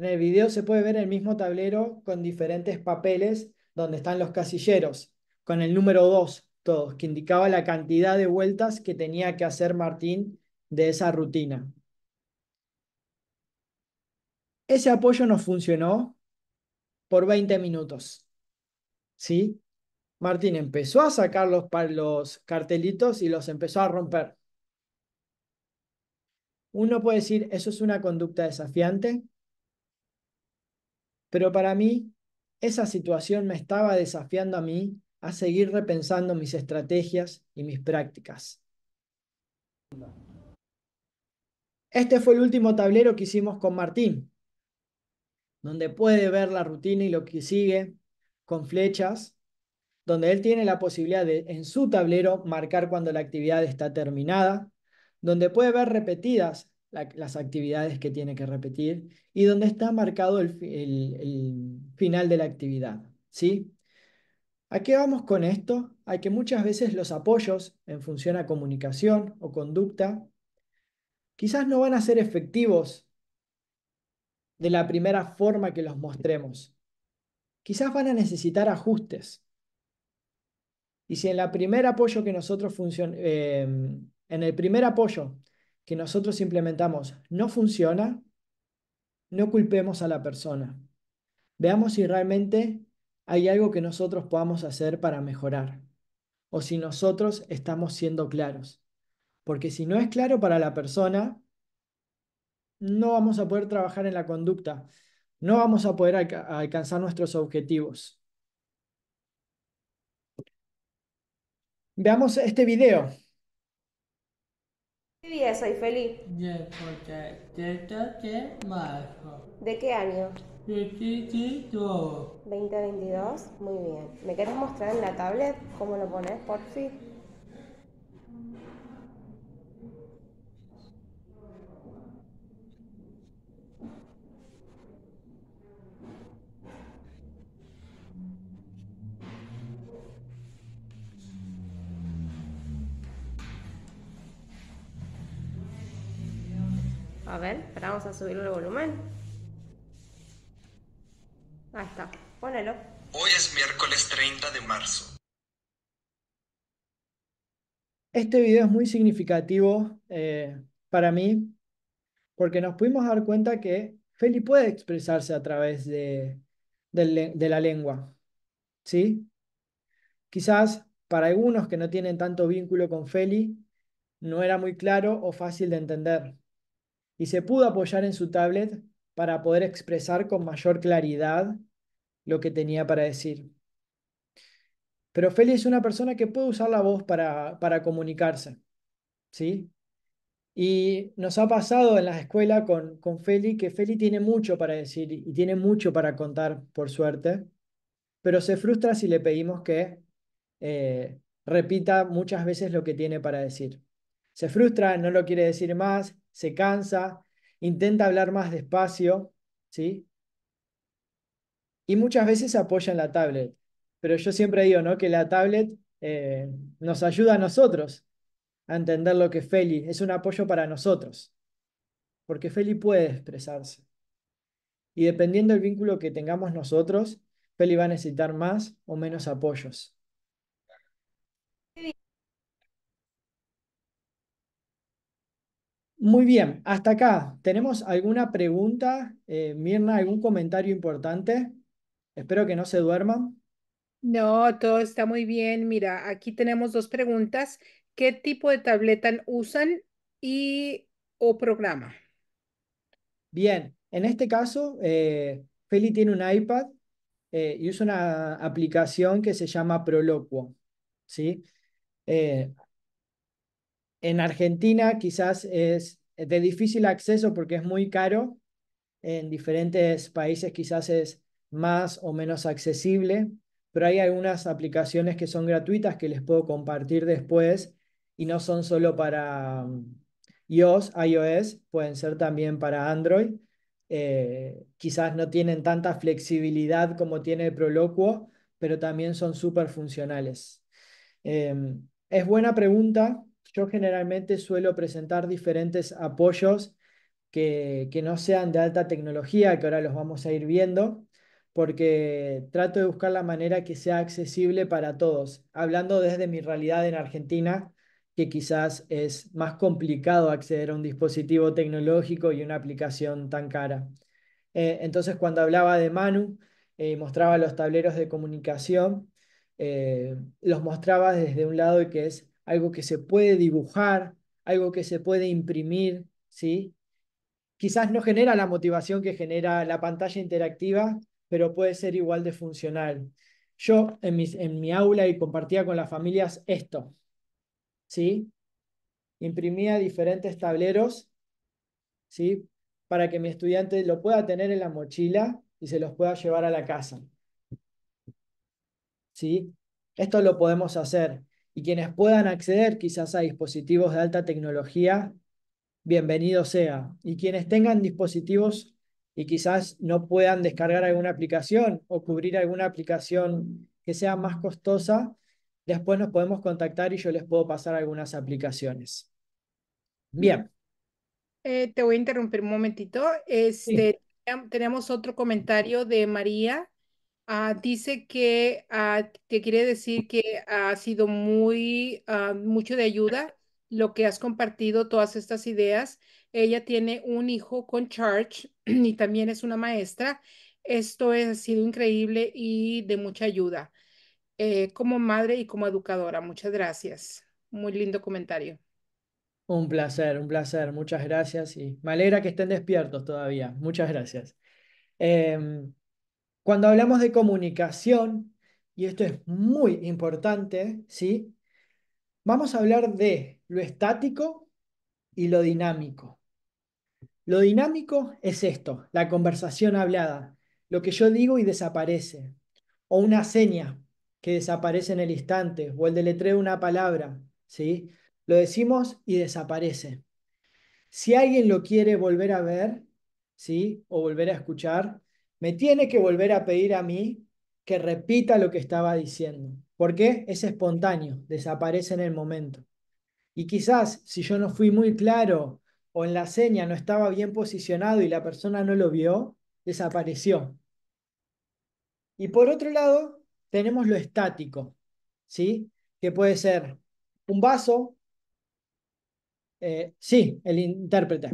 En el video se puede ver el mismo tablero con diferentes papeles donde están los casilleros, con el número 2 todos, que indicaba la cantidad de vueltas que tenía que hacer Martín de esa rutina. Ese apoyo no funcionó por 20 minutos. ¿Sí? Martín empezó a sacar los, los cartelitos y los empezó a romper. Uno puede decir, ¿eso es una conducta desafiante? Pero para mí, esa situación me estaba desafiando a mí a seguir repensando mis estrategias y mis prácticas. Este fue el último tablero que hicimos con Martín, donde puede ver la rutina y lo que sigue con flechas, donde él tiene la posibilidad de en su tablero marcar cuando la actividad está terminada, donde puede ver repetidas las actividades que tiene que repetir y donde está marcado el, final de la actividad. ¿sí? ¿A qué vamos con esto? A que muchas veces los apoyos en función a comunicación o conducta quizás no van a ser efectivos de la primera forma que los mostremos. Quizás van a necesitar ajustes. Y si en el primer apoyo que nosotros funcionamos. Eh, en el primer apoyo que nosotros implementamos no funciona, no culpemos a la persona. Veamos si realmente hay algo que nosotros podamos hacer para mejorar o si nosotros estamos siendo claros. Porque si no es claro para la persona, no vamos a poder trabajar en la conducta, no vamos a poder alcanzar nuestros objetivos. Veamos este video día soy feliz? Del 4 de marzo. ¿De qué año? 2022. 2022, muy bien. ¿Me quieres mostrar en la tablet cómo lo pones, por fin? A ver, vamos a subir el volumen. Ahí está, ponelo. Hoy es miércoles 30 de marzo. Este video es muy significativo eh, para mí porque nos pudimos dar cuenta que Feli puede expresarse a través de, la lengua. ¿Sí? Quizás para algunos que no tienen tanto vínculo con Feli no era muy claro o fácil de entender y se pudo apoyar en su tablet para poder expresar con mayor claridad lo que tenía para decir. Pero Feli es una persona que puede usar la voz para, para comunicarse. ¿sí? Y nos ha pasado en la escuela con, con Feli que Feli tiene mucho para decir y tiene mucho para contar, por suerte, pero se frustra si le pedimos que eh, repita muchas veces lo que tiene para decir. Se frustra, no lo quiere decir más, se cansa, intenta hablar más despacio, ¿sí? Y muchas veces apoya en la tablet, pero yo siempre digo, ¿no? Que la tablet eh, nos ayuda a nosotros a entender lo que Feli es un apoyo para nosotros, porque Feli puede expresarse. Y dependiendo del vínculo que tengamos nosotros, Feli va a necesitar más o menos apoyos. Muy bien, hasta acá. ¿Tenemos alguna pregunta? Eh, Mirna, ¿algún comentario importante? Espero que no se duerman. No, todo está muy bien. Mira, aquí tenemos dos preguntas. ¿Qué tipo de tableta usan y o programa? Bien, en este caso, eh, Feli tiene un iPad eh, y usa una aplicación que se llama Proloquo. ¿sí? En Argentina quizás es de difícil acceso porque es muy caro. En diferentes países quizás es más o menos accesible, pero hay algunas aplicaciones que son gratuitas que les puedo compartir después y no son solo para mm, iOS, iOS, pueden ser también para Android. Eh, quizás no tienen tanta flexibilidad como tiene el Proloquo, pero también son súper funcionales. Em, es buena pregunta yo generalmente suelo presentar diferentes apoyos que, no sean de alta tecnología, que ahora los vamos a ir viendo, porque trato de buscar la manera que sea accesible para todos, hablando desde mi realidad en Argentina, que quizás es más complicado acceder a un dispositivo tecnológico y una aplicación tan cara. Eh, entonces, cuando hablaba de Manu, eh, y mostraba los tableros de comunicación, eh, los mostraba desde un lado y que es algo que se puede dibujar, algo que se puede imprimir, ¿sí? Quizás no genera la motivación que genera la pantalla interactiva, pero puede ser igual de funcional. Yo en, mi aula y compartía con las familias esto, ¿sí? Imprimía diferentes tableros, ¿sí? Para que mi estudiante lo pueda tener en la mochila y se los pueda llevar a la casa. ¿Sí? Esto lo podemos hacer y quienes puedan acceder quizás a dispositivos de alta tecnología, bienvenido sea. Y quienes tengan dispositivos y quizás no puedan descargar alguna aplicación o cubrir alguna aplicación que sea más costosa, después nos podemos contactar y yo les puedo pasar algunas aplicaciones. Bien. Eh, te voy a interrumpir un momentito. Este, Tenemos otro comentario de María Ah, dice que, te ah, que quiere decir que ha sido muy, ah, mucho de ayuda lo que has compartido, todas estas ideas. Ella tiene un hijo con Charge y también es una maestra. Esto ha sido increíble y de mucha ayuda eh, como madre y como educadora. Muchas gracias. Muy lindo comentario. Un placer, un placer. Muchas gracias y me alegra que estén despiertos todavía. Muchas gracias. Em, cuando hablamos de comunicación, y esto es muy importante, ¿sí? Vamos a hablar de lo estático y lo dinámico. Lo dinámico es esto, la conversación hablada, lo que yo digo y desaparece, o una seña que desaparece en el instante, o el deletreo de una palabra, ¿sí? Lo decimos y desaparece. Si alguien lo quiere volver a ver, ¿sí? O volver a escuchar, me tiene que volver a pedir a mí que repita lo que estaba diciendo. Porque Es espontáneo, desaparece en el momento. Y quizás si yo no fui muy claro o en la seña no estaba bien posicionado y la persona no lo vio, desapareció. Y por otro lado, tenemos lo estático, ¿sí? Que puede ser un vaso. Eh, sí, el intérprete.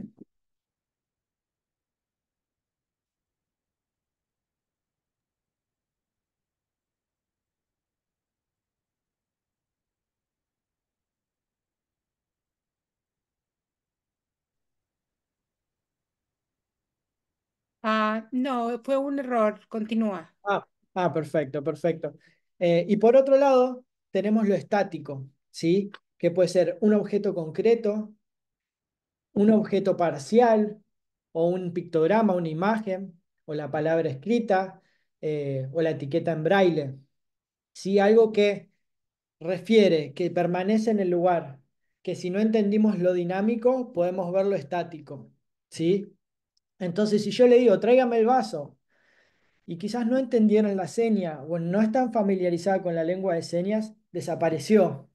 Ah, no, fue un error, continúa. Ah, ah perfecto, perfecto. Eh, y por otro lado, tenemos lo estático, ¿sí? Que puede ser un objeto concreto, un objeto parcial, o un pictograma, una imagen, o la palabra escrita, eh, o la etiqueta en braille. ¿Sí? Algo que refiere, que permanece en el lugar, que si no entendimos lo dinámico, podemos ver lo estático. ¿Sí? Entonces, si yo le digo, tráigame el vaso, y quizás no entendieron la seña o no están familiarizados con la lengua de señas, desapareció.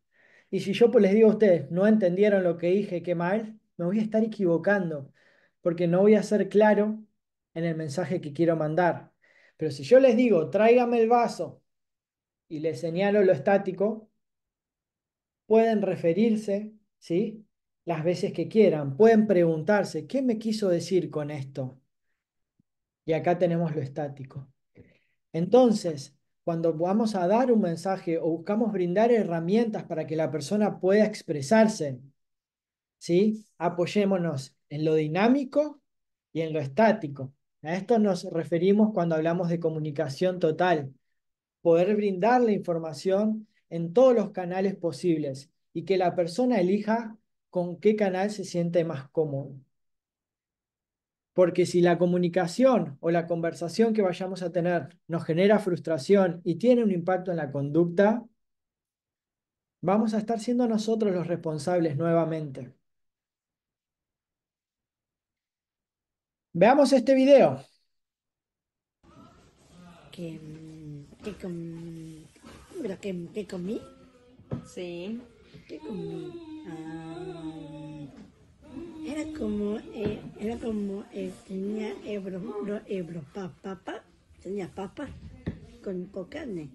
Y si yo pues, les digo a ustedes, no entendieron lo que dije, qué mal, me voy a estar equivocando, porque no voy a ser claro en el mensaje que quiero mandar. Pero si yo les digo, tráigame el vaso, y les señalo lo estático, pueden referirse, ¿sí? las veces que quieran. Pueden preguntarse, ¿qué me quiso decir con esto? Y acá tenemos lo estático. Entonces, cuando vamos a dar un mensaje o buscamos brindar herramientas para que la persona pueda expresarse, ¿sí? apoyémonos en lo dinámico y en lo estático. A esto nos referimos cuando hablamos de comunicación total. Poder brindar la información en todos los canales posibles y que la persona elija con qué canal se siente más cómodo. Porque si la comunicación o la conversación que vayamos a tener nos genera frustración y tiene un impacto en la conducta, vamos a estar siendo nosotros los responsables nuevamente. Veamos este video. ¿Qué, Ah. era como, eh, era como, eh, tenía Ebro, papá papa, tenía con, con carne.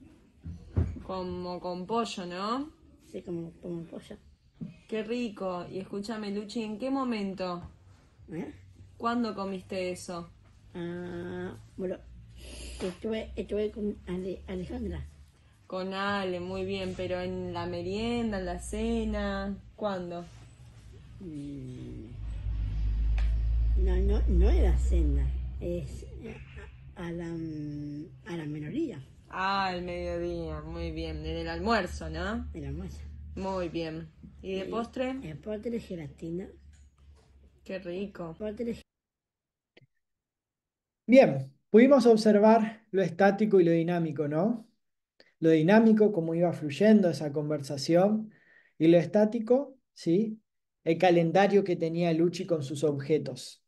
Como con pollo, ¿no? Sí, como, con pollo. Qué rico. Y escúchame, Luchi, ¿en qué momento? ¿Eh? ¿Cuándo comiste eso? Ah, bueno, estuve, estuve con Alejandra. Con Ale, muy bien, pero en la merienda, en la cena. ¿Cuándo? No, no, no la senda, es a la, a Ah, al mediodía, muy bien. En el almuerzo, ¿no? El almuerzo. Muy bien. ¿Y de postre? El postre gelatina. Qué rico. Postre... Bien, pudimos observar lo estático y lo dinámico, ¿no? Lo dinámico, cómo iba fluyendo esa conversación, y lo estático, ¿sí? El calendario que tenía Luchi con sus objetos.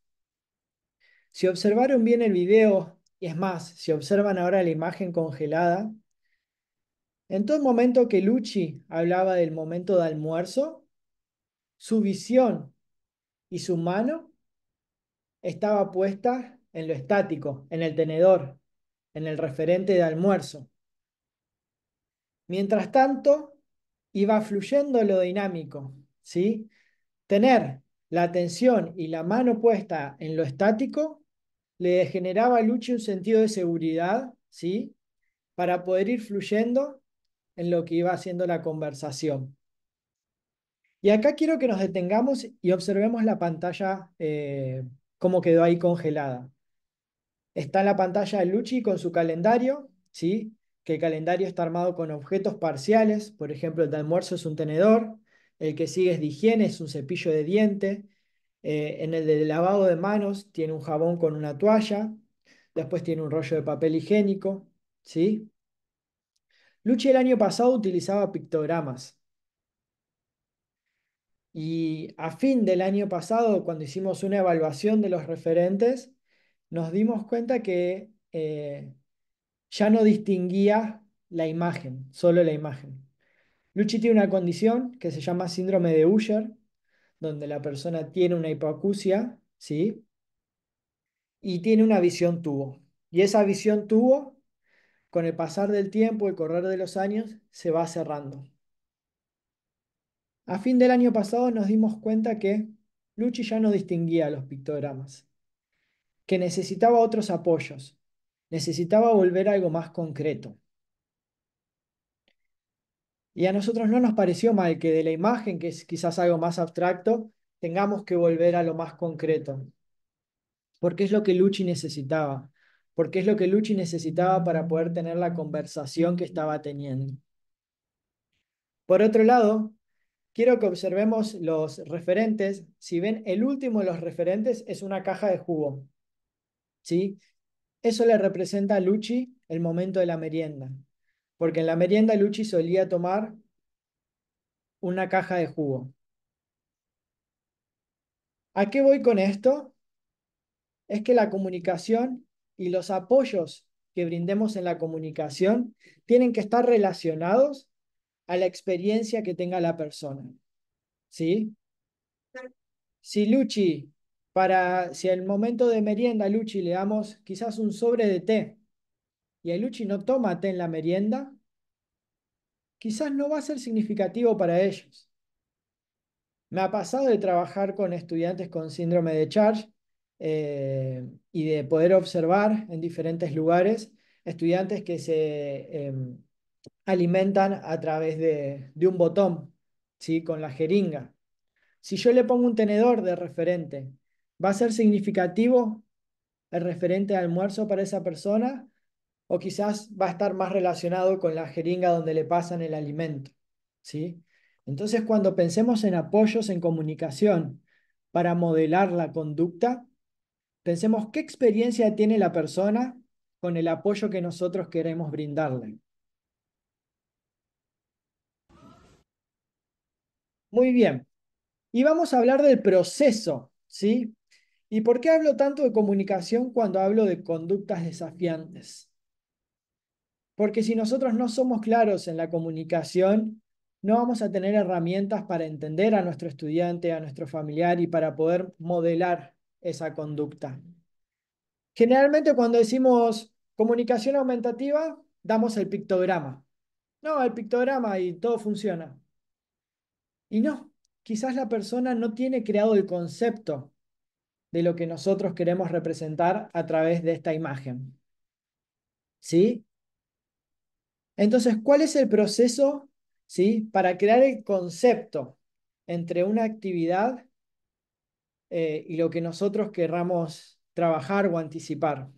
Si observaron bien el video, y es más, si observan ahora la imagen congelada, en todo momento que Luchi hablaba del momento de almuerzo, su visión y su mano estaba puesta en lo estático, en el tenedor, en el referente de almuerzo. Mientras tanto, Iba fluyendo lo dinámico, ¿sí? Tener la atención y la mano puesta en lo estático le generaba a Luchi un sentido de seguridad, ¿sí? Para poder ir fluyendo en lo que iba haciendo la conversación. Y acá quiero que nos detengamos y observemos la pantalla eh, cómo quedó ahí congelada. Está la pantalla de Luchi con su calendario, ¿sí? que el calendario está armado con objetos parciales, por ejemplo, el de almuerzo es un tenedor, el que sigue es de higiene, es un cepillo de diente, eh, en el de lavado de manos tiene un jabón con una toalla, después tiene un rollo de papel higiénico, ¿sí? Luche el año pasado utilizaba pictogramas. Y a fin del año pasado, cuando hicimos una evaluación de los referentes, nos dimos cuenta que eh, ya no distinguía la imagen, solo la imagen. Luchi tiene una condición que se llama síndrome de Usher, donde la persona tiene una hipoacusia, ¿sí? Y tiene una visión tubo. Y esa visión tubo, con el pasar del tiempo, el correr de los años, se va cerrando. A fin del año pasado nos dimos cuenta que Luchi ya no distinguía los pictogramas, que necesitaba otros apoyos, necesitaba volver a algo más concreto. Y a nosotros no nos pareció mal que de la imagen, que es quizás algo más abstracto, tengamos que volver a lo más concreto. Porque es lo que Luchi necesitaba. Porque es lo que Luchi necesitaba para poder tener la conversación que estaba teniendo. Por otro lado, quiero que observemos los referentes. Si ven, el último de los referentes es una caja de jugo. ¿Sí? Eso le representa a Luchi el momento de la merienda, porque en la merienda Luchi solía tomar una caja de jugo. ¿A qué voy con esto? Es que la comunicación y los apoyos que brindemos en la comunicación tienen que estar relacionados a la experiencia que tenga la persona. ¿Sí? Si Luchi para, si el momento de merienda a Luchi le damos quizás un sobre de té y a Luchi no toma té en la merienda, quizás no va a ser significativo para ellos. Me ha pasado de trabajar con estudiantes con síndrome de Charge eh, y de poder observar en diferentes lugares estudiantes que se em, alimentan a través de, un botón, ¿sí? con la jeringa. Si yo le pongo un tenedor de referente ¿Va a ser significativo el referente al almuerzo para esa persona? O quizás va a estar más relacionado con la jeringa donde le pasan el alimento. ¿sí? Entonces, cuando pensemos en apoyos en comunicación para modelar la conducta, pensemos qué experiencia tiene la persona con el apoyo que nosotros queremos brindarle. Muy bien. Y vamos a hablar del proceso, ¿sí? ¿Y por qué hablo tanto de comunicación cuando hablo de conductas desafiantes? Porque si nosotros no somos claros en la comunicación, no vamos a tener herramientas para entender a nuestro estudiante, a nuestro familiar y para poder modelar esa conducta. Generalmente cuando decimos comunicación aumentativa, damos el pictograma. No, el pictograma y todo funciona. Y no, quizás la persona no tiene creado el concepto de lo que nosotros queremos representar a través de esta imagen. ¿Sí? Entonces, ¿cuál es el proceso ¿sí? para crear el concepto entre una actividad eh, y lo que nosotros querramos trabajar o anticipar?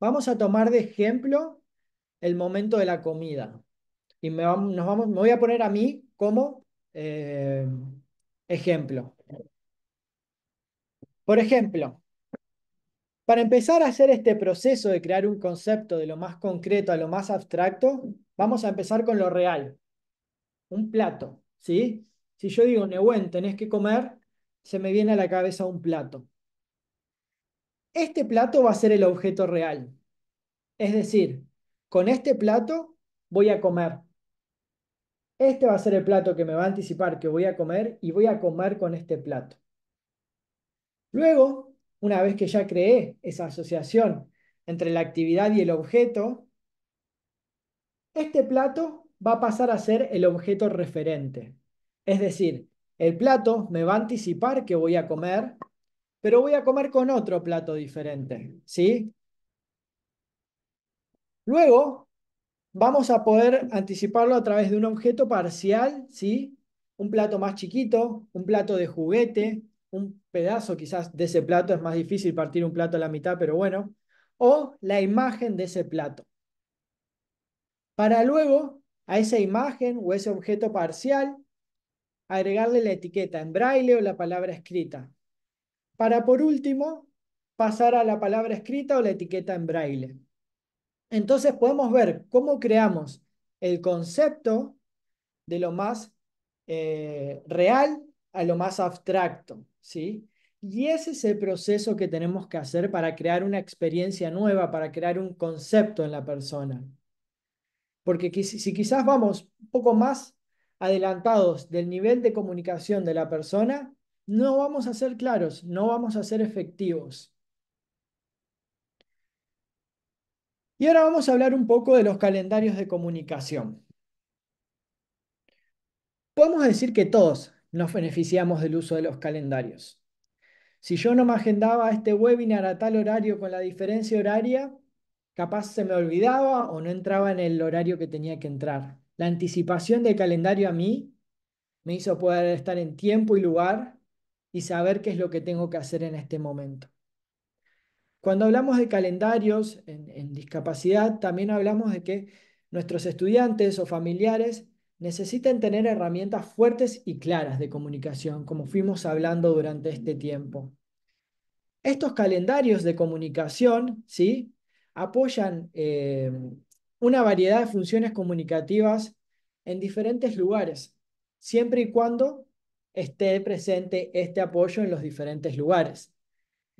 Vamos a tomar de ejemplo el momento de la comida. Y me, nos vamos, me voy a poner a mí como eh, ejemplo. Por ejemplo, para empezar a hacer este proceso de crear un concepto de lo más concreto a lo más abstracto, vamos a empezar con lo real. Un plato, Si yo digo, Nehuen, tenés que comer, se me viene a la cabeza un plato. Este plato va a ser el objeto real. Es decir, con este plato voy a comer. Este va a ser el plato que me va a anticipar que voy a comer y voy a comer con este plato. Luego, una vez que ya creé esa asociación entre la actividad y el objeto, este plato va a pasar a ser el objeto referente. Es decir, el plato me va a anticipar que voy a comer, pero voy a comer con otro plato diferente, ¿sí? Luego, vamos a poder anticiparlo a través de un objeto parcial, ¿sí? Un plato más chiquito, un plato de juguete, un pedazo quizás de ese plato, es más difícil partir un plato a la mitad, pero bueno, o la imagen de ese plato. Para luego a esa imagen o ese objeto parcial agregarle la etiqueta en braille o la palabra escrita. Para por último pasar a la palabra escrita o la etiqueta en braille. Entonces podemos ver cómo creamos el concepto de lo más eh, real a lo más abstracto. ¿sí? Y ese es el proceso que tenemos que hacer para crear una experiencia nueva, para crear un concepto en la persona. Porque si quizás vamos un poco más adelantados del nivel de comunicación de la persona, no vamos a ser claros, no vamos a ser efectivos. Y ahora vamos a hablar un poco de los calendarios de comunicación. Podemos decir que todos nos beneficiamos del uso de los calendarios. Si yo no me agendaba este webinar a tal horario con la diferencia horaria, capaz se me olvidaba o no entraba en el horario que tenía que entrar. La anticipación del calendario a mí me hizo poder estar en tiempo y lugar y saber qué es lo que tengo que hacer en este momento. Cuando hablamos de calendarios en, en discapacidad, también hablamos de que nuestros estudiantes o familiares necesitan tener herramientas fuertes y claras de comunicación, como fuimos hablando durante este tiempo. Estos calendarios de comunicación ¿sí? apoyan eh, una variedad de funciones comunicativas en diferentes lugares, siempre y cuando esté presente este apoyo en los diferentes lugares.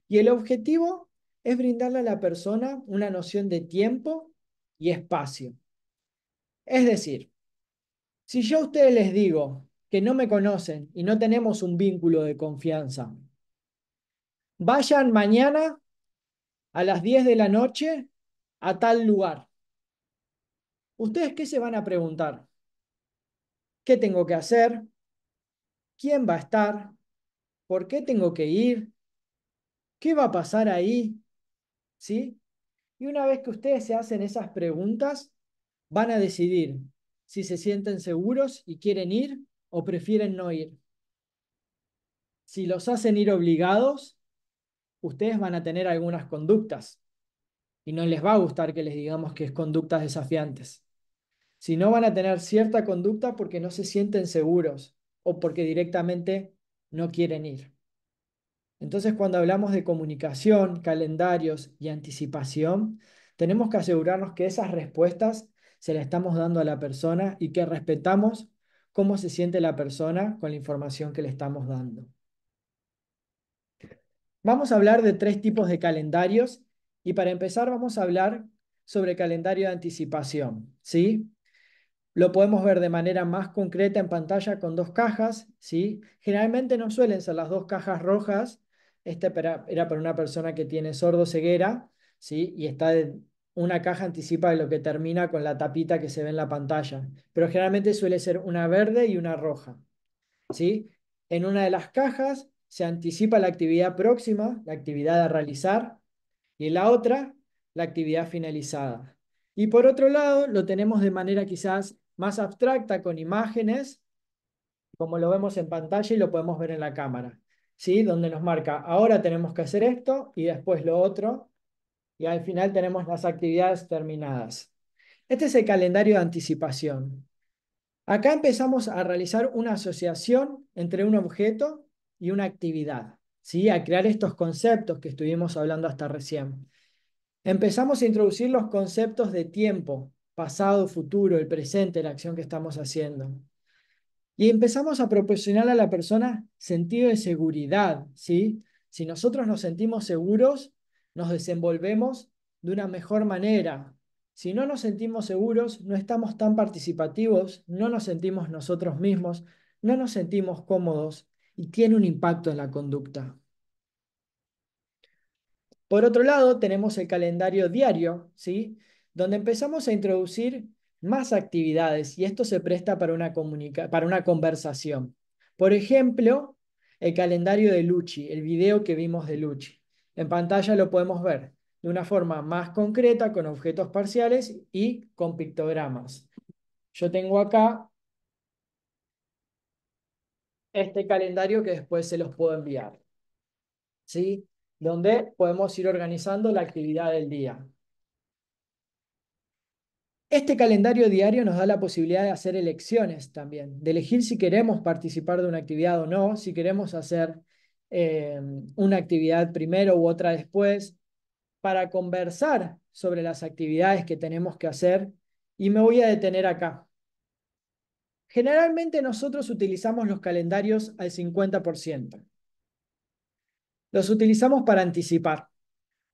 Y el objetivo es brindarle a la persona una noción de tiempo y espacio. Es decir, si yo a ustedes les digo que no me conocen y no tenemos un vínculo de confianza, vayan mañana a las 10 de la noche a tal lugar. ¿Ustedes qué se van a preguntar? ¿Qué tengo que hacer? ¿Quién va a estar? ¿Por qué tengo que ir? ¿Qué va a pasar ahí? ¿Sí? Y una vez que ustedes se hacen esas preguntas, van a decidir si se sienten seguros y quieren ir o prefieren no ir. Si los hacen ir obligados, ustedes van a tener algunas conductas y no les va a gustar que les digamos que es conductas desafiantes. Si no van a tener cierta conducta porque no se sienten seguros o porque directamente no quieren ir. Entonces, cuando hablamos de comunicación, calendarios y anticipación, tenemos que asegurarnos que esas respuestas se la estamos dando a la persona y que respetamos cómo se siente la persona con la información que le estamos dando. Vamos a hablar de tres tipos de calendarios y para empezar vamos a hablar sobre calendario de anticipación, ¿sí? Lo podemos ver de manera más concreta en pantalla con dos cajas, ¿sí? Generalmente no suelen ser las dos cajas rojas, esta era para una persona que tiene sordo ceguera, ¿sí? Y está de, una caja anticipa lo que termina con la tapita que se ve en la pantalla, pero generalmente suele ser una verde y una roja. ¿sí? En una de las cajas se anticipa la actividad próxima, la actividad a realizar, y en la otra, la actividad finalizada. Y por otro lado, lo tenemos de manera quizás más abstracta con imágenes, como lo vemos en pantalla y lo podemos ver en la cámara, ¿sí? donde nos marca, ahora tenemos que hacer esto y después lo otro, y al final tenemos las actividades terminadas. Este es el calendario de anticipación. Acá empezamos a realizar una asociación entre un objeto y una actividad, ¿sí? a crear estos conceptos que estuvimos hablando hasta recién. Empezamos a introducir los conceptos de tiempo, pasado, futuro, el presente, la acción que estamos haciendo. Y empezamos a proporcionar a la persona sentido de seguridad, ¿sí? Si nosotros nos sentimos seguros, nos desenvolvemos de una mejor manera. Si no nos sentimos seguros, no estamos tan participativos, no nos sentimos nosotros mismos, no nos sentimos cómodos y tiene un impacto en la conducta. Por otro lado, tenemos el calendario diario, ¿sí? donde empezamos a introducir más actividades y esto se presta para una, para una conversación. Por ejemplo, el calendario de Luchi, el video que vimos de Luchi. En pantalla lo podemos ver de una forma más concreta con objetos parciales y con pictogramas. Yo tengo acá este calendario que después se los puedo enviar. ¿Sí? Donde podemos ir organizando la actividad del día. Este calendario diario nos da la posibilidad de hacer elecciones también, de elegir si queremos participar de una actividad o no, si queremos hacer Em, una actividad primero u otra después, para conversar sobre las actividades que tenemos que hacer y me voy a detener acá. Generalmente nosotros utilizamos los calendarios al 50%. Los utilizamos para anticipar,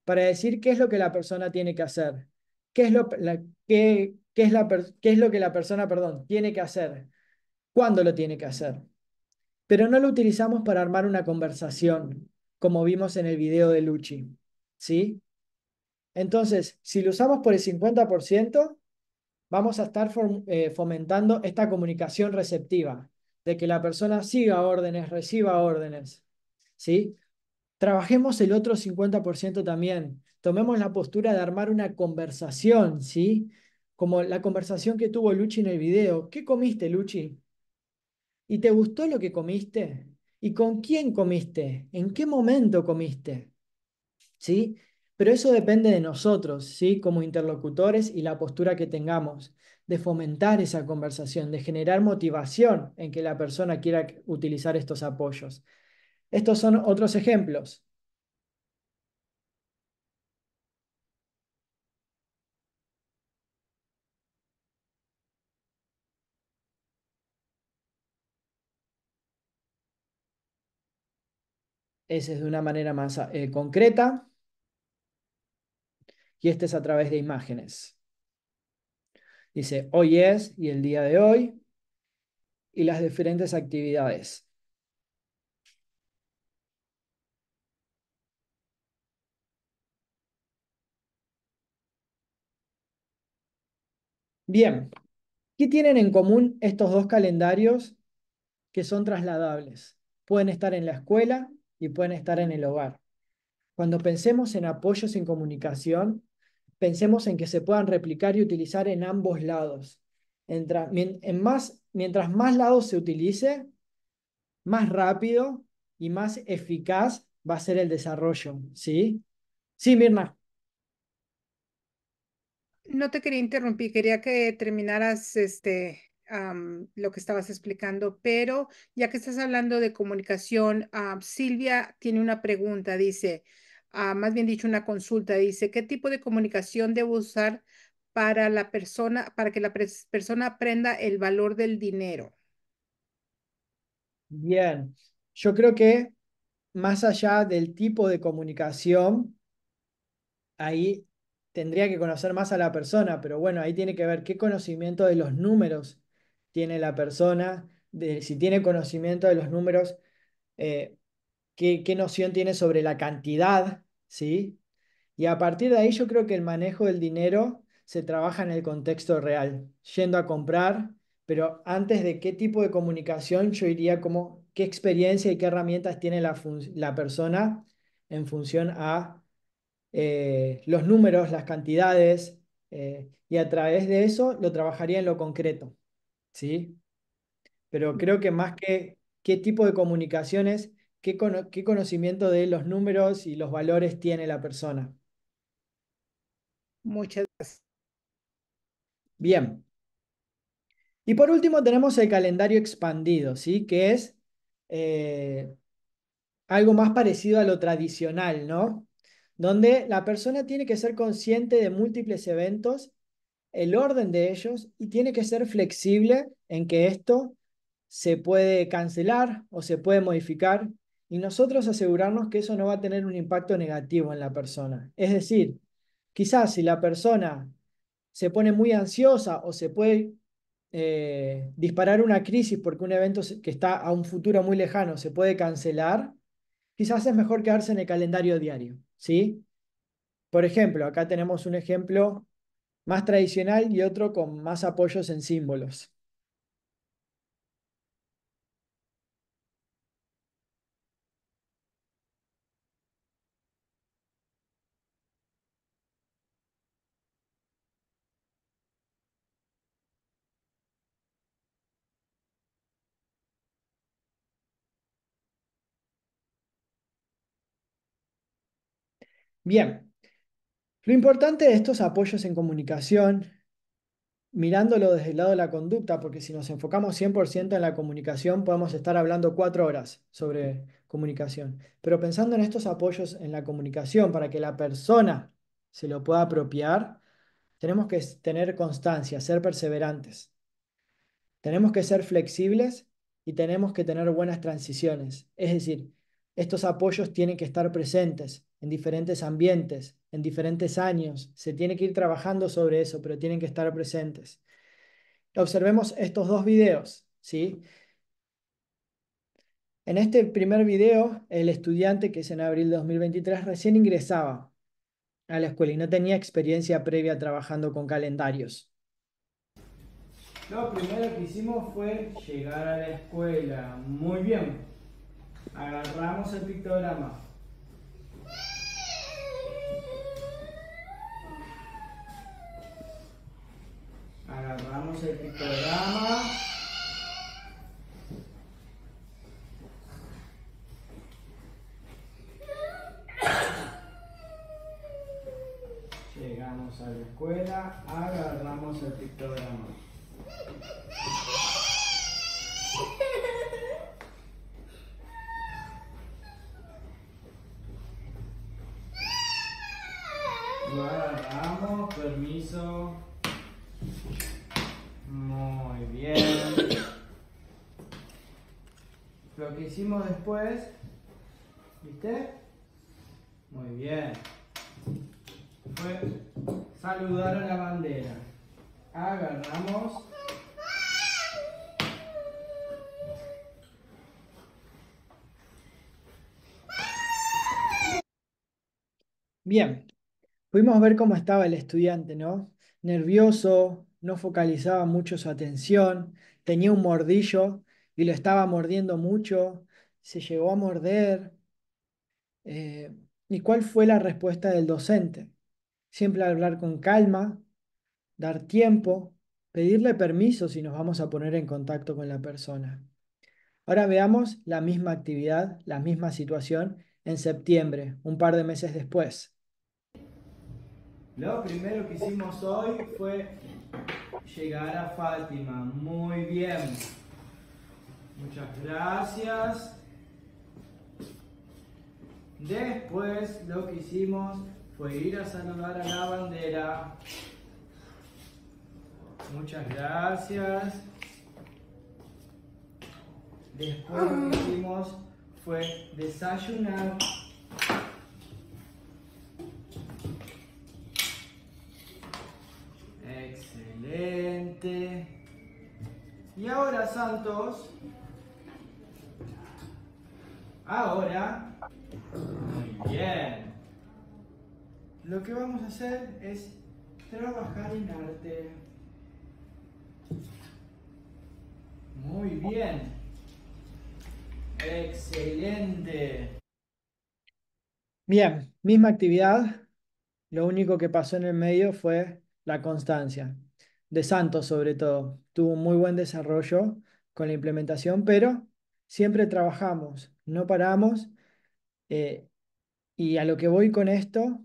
para decir qué es lo que la persona tiene que hacer, qué es lo, qué, es qué es lo que la persona perdón, tiene que hacer, cuándo lo tiene que hacer pero no lo utilizamos para armar una conversación, como vimos en el video de Luchi. ¿Sí? Entonces, si lo usamos por el 50%, vamos a estar eh, fomentando esta comunicación receptiva, de que la persona siga órdenes, reciba órdenes. ¿Sí? Trabajemos el otro 50% también. Tomemos la postura de armar una conversación, ¿sí? Como la conversación que tuvo Luchi en el video. ¿Qué comiste, Luchi? ¿Y te gustó lo que comiste? ¿Y con quién comiste? ¿En qué momento comiste? ¿Sí? Pero eso depende de nosotros, ¿sí? Como interlocutores y la postura que tengamos, de fomentar esa conversación, de generar motivación en que la persona quiera utilizar estos apoyos. Estos son otros ejemplos. Ese es de una manera más eh, concreta. Y este es a través de imágenes. Dice hoy es y el día de hoy y las diferentes actividades. Bien, ¿qué tienen en común estos dos calendarios que son trasladables? Pueden estar en la escuela y pueden estar en el hogar. Cuando pensemos en apoyos en comunicación, pensemos en que se puedan replicar y utilizar en ambos lados. más, mientras más lados se utilice, más rápido y más eficaz va a ser el desarrollo, ¿sí? Sí, Mirna. No te quería interrumpir, quería que terminaras este, lo que estabas explicando, pero ya que estás hablando de comunicación, Silvia tiene una pregunta, dice, ah, más bien dicho, una consulta, dice, ¿qué tipo de comunicación debo usar para la persona, para que la persona aprenda el valor del dinero? Bien, yo creo que más allá del tipo de comunicación, ahí tendría que conocer más a la persona, pero bueno, ahí tiene que ver qué conocimiento de los números tiene la persona, si tiene conocimiento de los números, eh, qué, noción tiene sobre la cantidad, ¿sí? Y a partir de ahí yo creo que el manejo del dinero se trabaja en el contexto real, yendo a comprar, pero antes de qué tipo de comunicación yo iría como qué experiencia y qué herramientas tiene la, persona en función a eh, los números, las cantidades, eh, y a través de eso lo trabajaría en lo concreto. ¿sí? Pero creo que más que qué tipo de comunicaciones, qué, conocimiento de los números y los valores tiene la persona. Muchas gracias. Bien. Y por último tenemos el calendario expandido, ¿sí? Que es eh, algo más parecido a lo tradicional, ¿no? Donde la persona tiene que ser consciente de múltiples eventos el orden de ellos y tiene que ser flexible en que esto se puede cancelar o se puede modificar y nosotros asegurarnos que eso no va a tener un impacto negativo en la persona. Es decir, quizás si la persona se pone muy ansiosa o se puede eh, disparar una crisis porque un evento que está a un futuro muy lejano se puede cancelar, quizás es mejor quedarse en el calendario diario, ¿sí? Por ejemplo, acá tenemos un ejemplo más tradicional y otro con más apoyos en símbolos. Bien, lo importante de estos apoyos en comunicación, mirándolo desde el lado de la conducta, porque si nos enfocamos 100% en la comunicación, podemos estar hablando cuatro horas sobre comunicación. Pero pensando en estos apoyos en la comunicación, para que la persona se lo pueda apropiar, tenemos que tener constancia, ser perseverantes. Tenemos que ser flexibles y tenemos que tener buenas transiciones. Es decir, estos apoyos tienen que estar presentes en diferentes ambientes, en diferentes años. Se tiene que ir trabajando sobre eso, pero tienen que estar presentes. Observemos estos dos videos, ¿sí? En este primer video, el estudiante, que es en abril de 2023, recién ingresaba a la escuela y no tenía experiencia previa trabajando con calendarios. Lo primero que hicimos fue llegar a la escuela. Muy bien. Agarramos el pictograma. Agarramos el pictograma. Llegamos a la escuela, agarramos el pictograma. hicimos después, ¿viste? Muy bien. Fue saludar a la bandera. Agarramos. Bien, pudimos ver cómo estaba el estudiante, ¿no? Nervioso, no focalizaba mucho su atención, tenía un mordillo y lo estaba mordiendo mucho, se llegó a morder. Eh, ¿Y cuál fue la respuesta del docente? Siempre hablar con calma, dar tiempo, pedirle permiso si nos vamos a poner en contacto con la persona. Ahora veamos la misma actividad, la misma situación en septiembre, un par de meses después. Lo primero que hicimos hoy fue llegar a Fátima. Muy bien. Muchas gracias. Después lo que hicimos fue ir a saludar a la bandera. Muchas gracias. Después lo que hicimos fue desayunar. Excelente. Y ahora, Santos, Ahora, muy bien. Lo que vamos a hacer es trabajar en arte. Muy bien. Excelente. Bien, misma actividad. Lo único que pasó en el medio fue la constancia. De Santos sobre todo. Tuvo un muy buen desarrollo con la implementación, pero siempre trabajamos no paramos. Eh, y a lo que voy con esto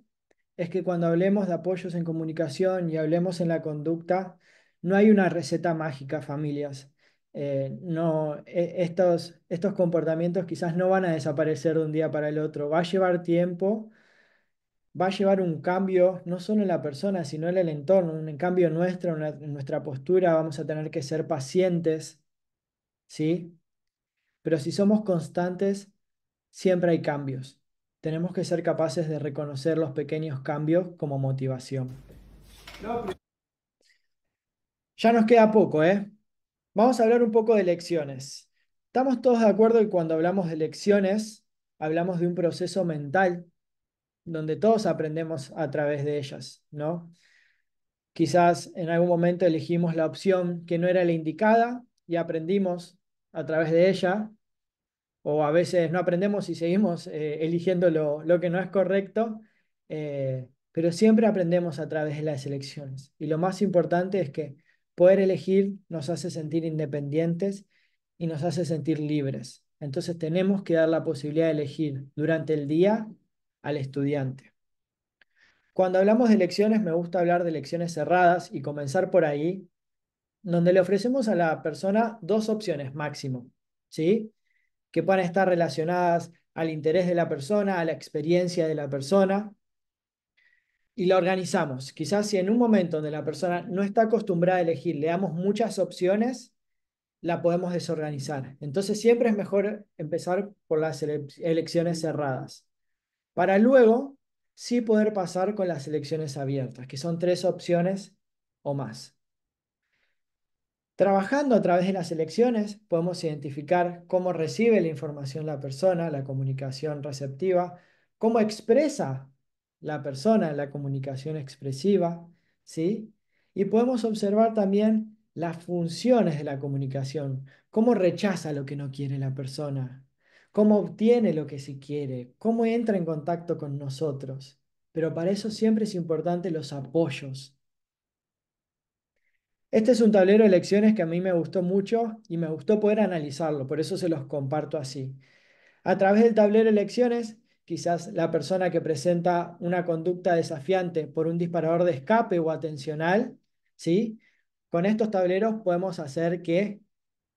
es que cuando hablemos de apoyos en comunicación y hablemos en la conducta, no hay una receta mágica, familias. Eh, no, e, estos, estos comportamientos quizás no van a desaparecer de un día para el otro. Va a llevar tiempo, va a llevar un cambio, no solo en la persona, sino en el entorno, un cambio nuestro, en nuestra postura. Vamos a tener que ser pacientes, ¿sí? Pero si somos constantes, siempre hay cambios. Tenemos que ser capaces de reconocer los pequeños cambios como motivación. Ya nos queda poco, ¿eh? Vamos a hablar un poco de lecciones. Estamos todos de acuerdo que cuando hablamos de lecciones, hablamos de un proceso mental donde todos aprendemos a través de ellas, ¿no? Quizás en algún momento elegimos la opción que no era la indicada y aprendimos a través de ella, o a veces no aprendemos y seguimos eh, eligiendo lo, que no es correcto, eh, pero siempre aprendemos a través de las elecciones. Y lo más importante es que poder elegir nos hace sentir independientes y nos hace sentir libres. Entonces tenemos que dar la posibilidad de elegir durante el día al estudiante. Cuando hablamos de elecciones, me gusta hablar de elecciones cerradas y comenzar por ahí, donde le ofrecemos a la persona dos opciones máximo, ¿sí? Que puedan estar relacionadas al interés de la persona, a la experiencia de la persona, y la organizamos. Quizás si en un momento donde la persona no está acostumbrada a elegir, le damos muchas opciones, la podemos desorganizar. Entonces siempre es mejor empezar por las elecciones cerradas, para luego sí poder pasar con las elecciones abiertas, que son tres opciones o más. Trabajando a través de las elecciones podemos identificar cómo recibe la información la persona, la comunicación receptiva, cómo expresa la persona la comunicación expresiva, ¿sí? Y podemos observar también las funciones de la comunicación, cómo rechaza lo que no quiere la persona, cómo obtiene lo que sí quiere, cómo entra en contacto con nosotros. Pero para eso siempre es importante los apoyos, este es un tablero de lecciones que a mí me gustó mucho y me gustó poder analizarlo, por eso se los comparto así. A través del tablero de lecciones, quizás la persona que presenta una conducta desafiante por un disparador de escape o atencional, ¿sí? Con estos tableros podemos hacer que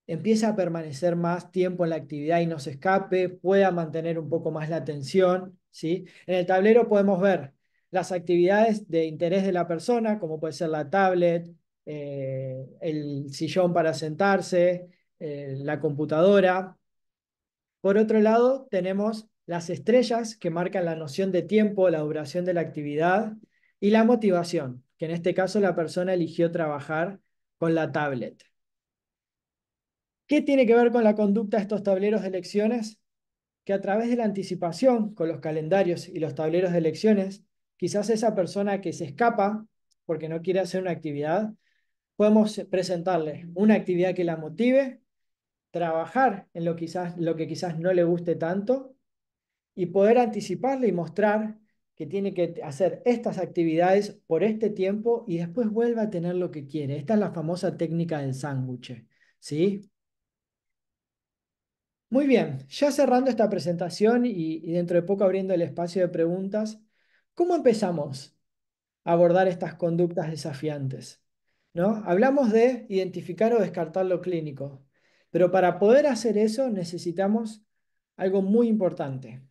empiece a permanecer más tiempo en la actividad y no se escape, pueda mantener un poco más la atención, ¿sí? En el tablero podemos ver las actividades de interés de la persona, como puede ser la tablet, eh, el sillón para sentarse, eh, la computadora. Por otro lado, tenemos las estrellas que marcan la noción de tiempo, la duración de la actividad y la motivación, que en este caso la persona eligió trabajar con la tablet. ¿Qué tiene que ver con la conducta de estos tableros de elecciones? Que a través de la anticipación con los calendarios y los tableros de elecciones, quizás esa persona que se escapa porque no quiere hacer una actividad, podemos presentarle una actividad que la motive, trabajar en lo, quizás, lo que quizás no le guste tanto y poder anticiparle y mostrar que tiene que hacer estas actividades por este tiempo y después vuelva a tener lo que quiere. Esta es la famosa técnica del sándwich, ¿sí? Muy bien, ya cerrando esta presentación y, dentro de poco abriendo el espacio de preguntas, ¿cómo empezamos a abordar estas conductas desafiantes? Hablamos de identificar o descartar lo clínico, pero para poder hacer eso necesitamos algo muy importante.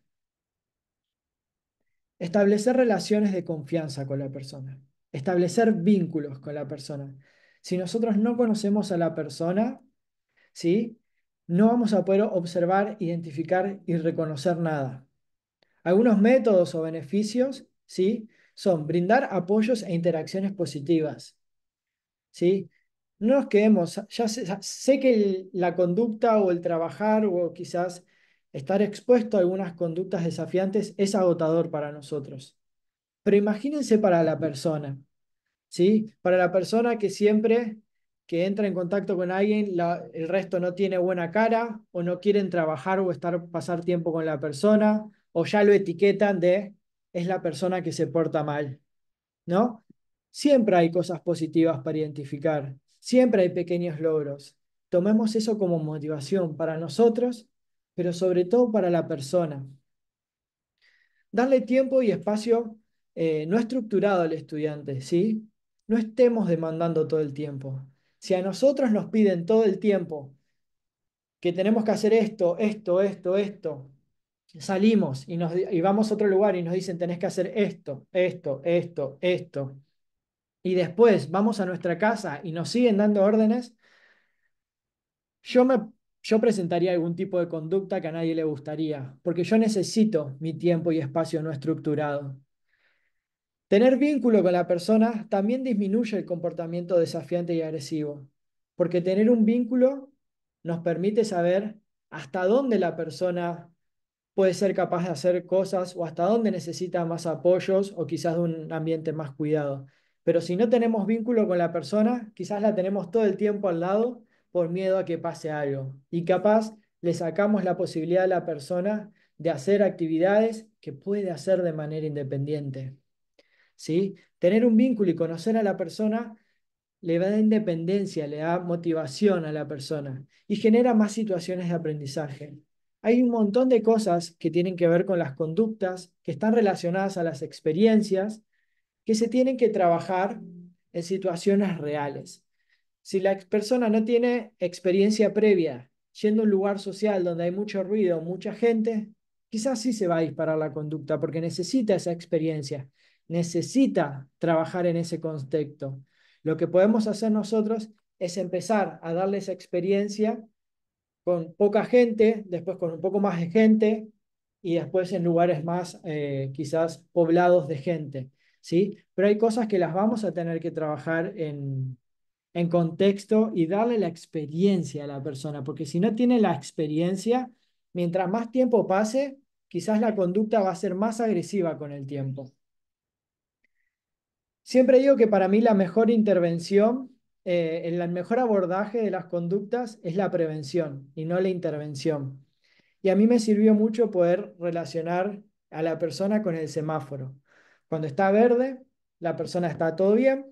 Establecer relaciones de confianza con la persona, establecer vínculos con la persona. Si nosotros no conocemos a la persona, ¿sí? no vamos a poder observar, identificar y reconocer nada. Algunos métodos o beneficios ¿sí? son brindar apoyos e interacciones positivas, ¿sí? No nos quedemos, ya sé, que la conducta o el trabajar o quizás estar expuesto a algunas conductas desafiantes es agotador para nosotros. Pero imagínense para la persona, ¿sí? Para la persona que siempre que entra en contacto con alguien, el resto no tiene buena cara o no quieren trabajar o estar, pasar tiempo con la persona o ya lo etiquetan de es la persona que se porta mal, ¿no? Siempre hay cosas positivas para identificar, siempre hay pequeños logros. Tomemos eso como motivación para nosotros, pero sobre todo para la persona. Darle tiempo y espacio eh, no estructurado al estudiante, ¿sí? No estemos demandando todo el tiempo. Si a nosotros nos piden todo el tiempo que tenemos que hacer esto, esto, esto, esto, salimos y, nos, y vamos a otro lugar y nos dicen tenés que hacer esto, esto, esto, esto, y después vamos a nuestra casa y nos siguen dando órdenes, yo, me, yo presentaría algún tipo de conducta que a nadie le gustaría, porque yo necesito mi tiempo y espacio no estructurado. Tener vínculo con la persona también disminuye el comportamiento desafiante y agresivo, porque tener un vínculo nos permite saber hasta dónde la persona puede ser capaz de hacer cosas o hasta dónde necesita más apoyos o quizás de un ambiente más cuidado. Pero si no tenemos vínculo con la persona, quizás la tenemos todo el tiempo al lado por miedo a que pase algo. Y capaz le sacamos la posibilidad a la persona de hacer actividades que puede hacer de manera independiente. ¿Sí? Tener un vínculo y conocer a la persona le da independencia, le da motivación a la persona y genera más situaciones de aprendizaje. Hay un montón de cosas que tienen que ver con las conductas, que están relacionadas a las experiencias que se tienen que trabajar en situaciones reales. Si la persona no tiene experiencia previa yendo a un lugar social donde hay mucho ruido, mucha gente, quizás sí se va a disparar la conducta porque necesita esa experiencia, necesita trabajar en ese contexto. Lo que podemos hacer nosotros es empezar a darle esa experiencia con poca gente, después con un poco más de gente y después en lugares más eh, quizás poblados de gente. ¿sí? Pero hay cosas que las vamos a tener que trabajar en, en contexto y darle la experiencia a la persona, porque si no tiene la experiencia, mientras más tiempo pase, quizás la conducta va a ser más agresiva con el tiempo. Siempre digo que para mí la mejor intervención, eh, el mejor abordaje de las conductas es la prevención y no la intervención. Y a mí me sirvió mucho poder relacionar a la persona con el semáforo. Cuando está verde, la persona está todo bien.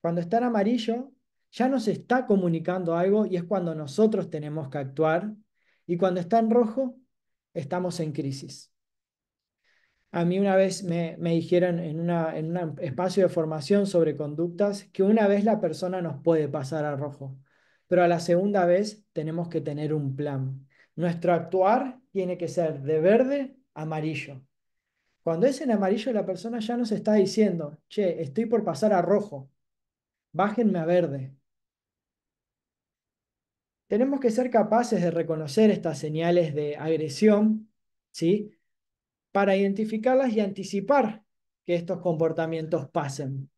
Cuando está en amarillo, ya nos está comunicando algo y es cuando nosotros tenemos que actuar. Y cuando está en rojo, estamos en crisis. A mí una vez me, dijeron en, en un espacio de formación sobre conductas que una vez la persona nos puede pasar a rojo, pero a la segunda vez tenemos que tener un plan. Nuestro actuar tiene que ser de verde a amarillo. Cuando es en amarillo, la persona ya nos está diciendo, che, estoy por pasar a rojo, bájenme a verde. Tenemos que ser capaces de reconocer estas señales de agresión, ¿sí? Para identificarlas y anticipar que estos comportamientos pasen.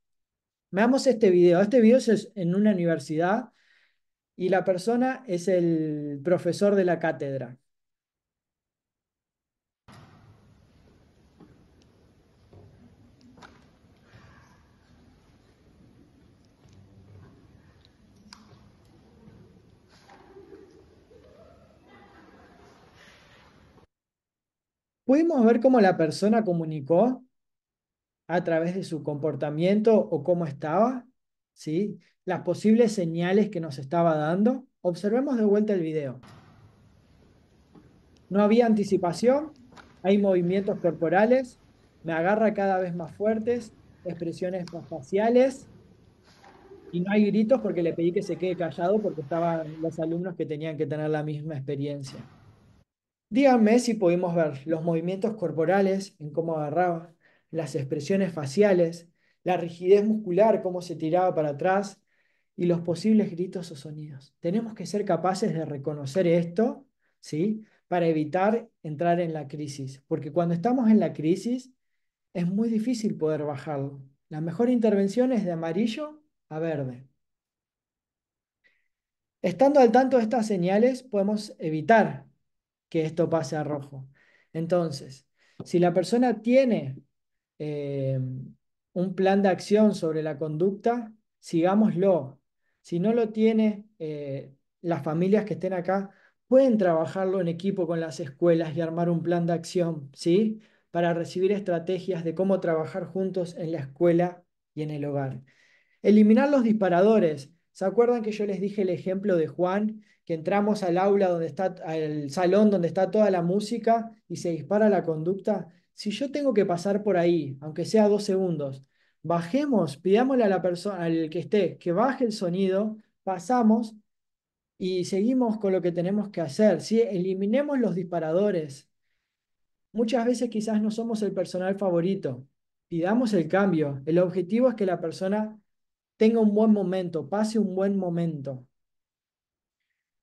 Veamos este video. Este video es en una universidad y la persona es el profesor de la cátedra. ¿Pudimos ver cómo la persona comunicó a través de su comportamiento o cómo estaba? ¿Sí? Las posibles señales que nos estaba dando. Observemos de vuelta el video. No había anticipación, hay movimientos corporales, me agarra cada vez más fuertes, expresiones más faciales y no hay gritos porque le pedí que se quede callado porque estaban los alumnos que tenían que tener la misma experiencia. Díganme si pudimos ver los movimientos corporales, en cómo agarraba, las expresiones faciales, la rigidez muscular, cómo se tiraba para atrás y los posibles gritos o sonidos. Tenemos que ser capaces de reconocer esto, ¿sí? Para evitar entrar en la crisis, porque cuando estamos en la crisis es muy difícil poder bajarlo. La mejor intervención es de amarillo a verde. Estando al tanto de estas señales, podemos evitar que esto pase a rojo. Entonces, si la persona tiene eh, un plan de acción sobre la conducta, sigámoslo. Si no lo tiene, eh, las familias que estén acá pueden trabajarlo en equipo con las escuelas y armar un plan de acción, ¿sí? Para recibir estrategias de cómo trabajar juntos en la escuela y en el hogar. Eliminar los disparadores. ¿Se acuerdan que yo les dije el ejemplo de Juan, que entramos al aula donde está, al salón donde está toda la música y se dispara la conducta? Si yo tengo que pasar por ahí, aunque sea dos segundos, bajemos, pidámosle a la persona, al que esté, que baje el sonido, pasamos y seguimos con lo que tenemos que hacer. Si Eliminemos los disparadores. Muchas veces quizás no somos el personal favorito. Pidamos el cambio. El objetivo es que la persona tenga un buen momento, pase un buen momento.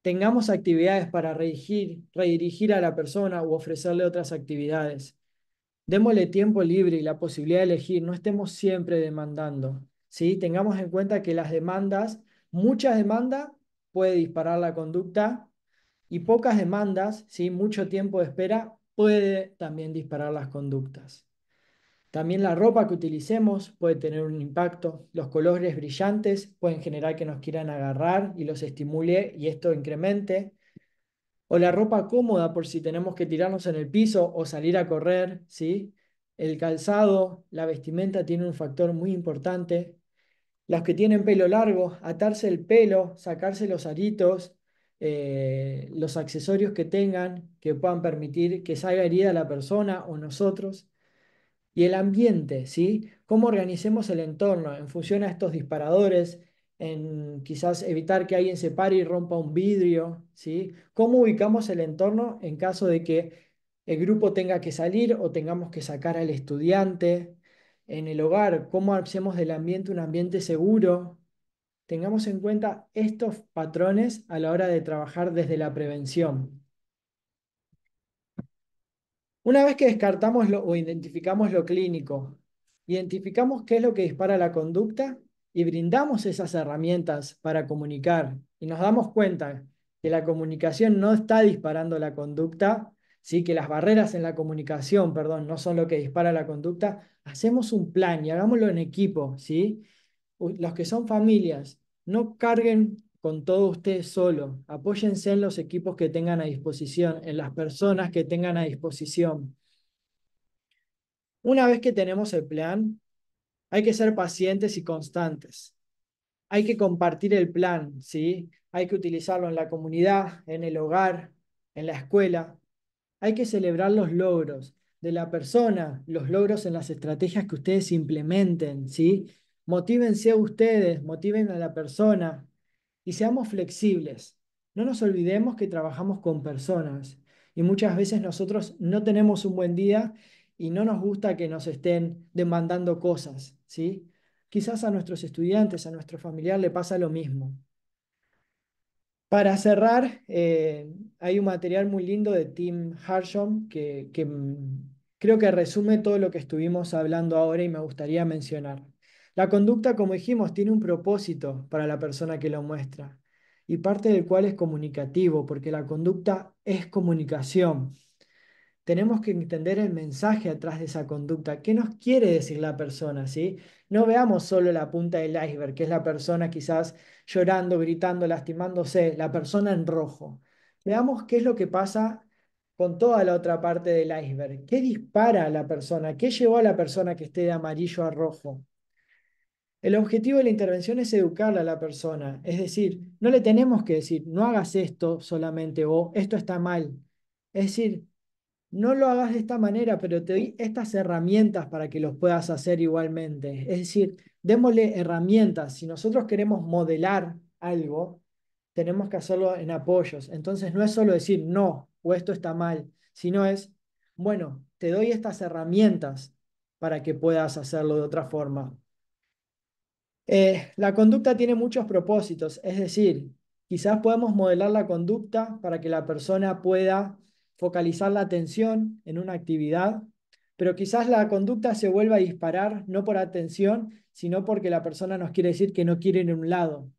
Tengamos actividades para redirigir, a la persona o ofrecerle otras actividades. Démosle tiempo libre y la posibilidad de elegir, no estemos siempre demandando. ¿sí? Tengamos en cuenta que las demandas, mucha demanda puede disparar la conducta y pocas demandas, ¿sí? mucho tiempo de espera puede también disparar las conductas. También la ropa que utilicemos puede tener un impacto. Los colores brillantes pueden generar que nos quieran agarrar y los estimule y esto incremente. O la ropa cómoda por si tenemos que tirarnos en el piso o salir a correr, ¿sí? El calzado, la vestimenta tiene un factor muy importante. Las que tienen pelo largo, atarse el pelo, sacarse los aritos, eh, los accesorios que tengan que puedan permitir que salga herida la persona o nosotros y el ambiente, ¿sí? Cómo organicemos el entorno en función a estos disparadores, en quizás evitar que alguien se pare y rompa un vidrio, ¿sí? Cómo ubicamos el entorno en caso de que el grupo tenga que salir o tengamos que sacar al estudiante en el hogar, cómo hacemos del ambiente un ambiente seguro. Tengamos en cuenta estos patrones a la hora de trabajar desde la prevención. Una vez que descartamos lo, o identificamos lo clínico, identificamos qué es lo que dispara la conducta y brindamos esas herramientas para comunicar y nos damos cuenta que la comunicación no está disparando la conducta, ¿sí? que las barreras en la comunicación, perdón, no son lo que dispara la conducta, hacemos un plan y hagámoslo en equipo. ¿sí? Los que son familias, no carguen con todo usted solo. Apóyense en los equipos que tengan a disposición, en las personas que tengan a disposición. Una vez que tenemos el plan, hay que ser pacientes y constantes. Hay que compartir el plan, ¿sí? Hay que utilizarlo en la comunidad, en el hogar, en la escuela. Hay que celebrar los logros de la persona, los logros en las estrategias que ustedes implementen, ¿sí? Motívense a ustedes, motiven a la persona, y seamos flexibles. No nos olvidemos que trabajamos con personas y muchas veces nosotros no tenemos un buen día y no nos gusta que nos estén demandando cosas, ¿sí? Quizás a nuestros estudiantes, a nuestro familiar le pasa lo mismo. Para cerrar, eh, hay un material muy lindo de Tim Harshom que mm, creo que resume todo lo que estuvimos hablando ahora y me gustaría mencionar. La conducta, como dijimos, tiene un propósito para la persona que lo muestra y parte del cual es comunicativo, porque la conducta es comunicación. Tenemos que entender el mensaje atrás de esa conducta. ¿Qué nos quiere decir la persona? ¿sí? No veamos solo la punta del iceberg, que es la persona quizás llorando, gritando, lastimándose, la persona en rojo. Veamos qué es lo que pasa con toda la otra parte del iceberg. ¿Qué dispara a la persona? ¿Qué llevó a la persona que esté de amarillo a rojo? El objetivo de la intervención es educar a la persona, es decir, no le tenemos que decir, no hagas esto solamente o esto está mal. Es decir, no lo hagas de esta manera, pero te doy estas herramientas para que los puedas hacer igualmente. Es decir, démosle herramientas. Si nosotros queremos modelar algo, tenemos que hacerlo en apoyos. Entonces no es solo decir no o esto está mal, sino es, bueno, te doy estas herramientas para que puedas hacerlo de otra forma. Eh, la conducta tiene muchos propósitos, es decir, quizás podemos modelar la conducta para que la persona pueda focalizar la atención en una actividad, pero quizás la conducta se vuelva a disparar no por atención, sino porque la persona nos quiere decir que no quiere ir a un lado.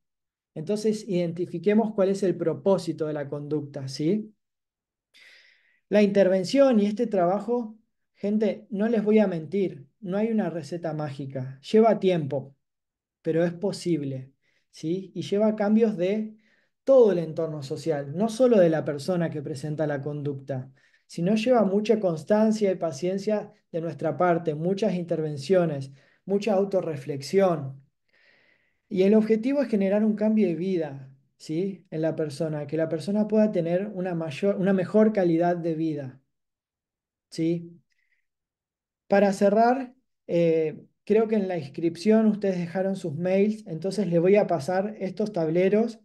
Entonces, identifiquemos cuál es el propósito de la conducta, ¿sí? La intervención y este trabajo, gente, no les voy a mentir, no hay una receta mágica, lleva tiempo pero es posible, ¿sí? Y lleva cambios de todo el entorno social, no solo de la persona que presenta la conducta, sino lleva mucha constancia y paciencia de nuestra parte, muchas intervenciones, mucha autorreflexión. Y el objetivo es generar un cambio de vida, ¿sí? En la persona, que la persona pueda tener una mayor, una mejor calidad de vida, ¿sí? Para cerrar, eh, Creo que en la inscripción ustedes dejaron sus mails, entonces les voy a pasar estos tableros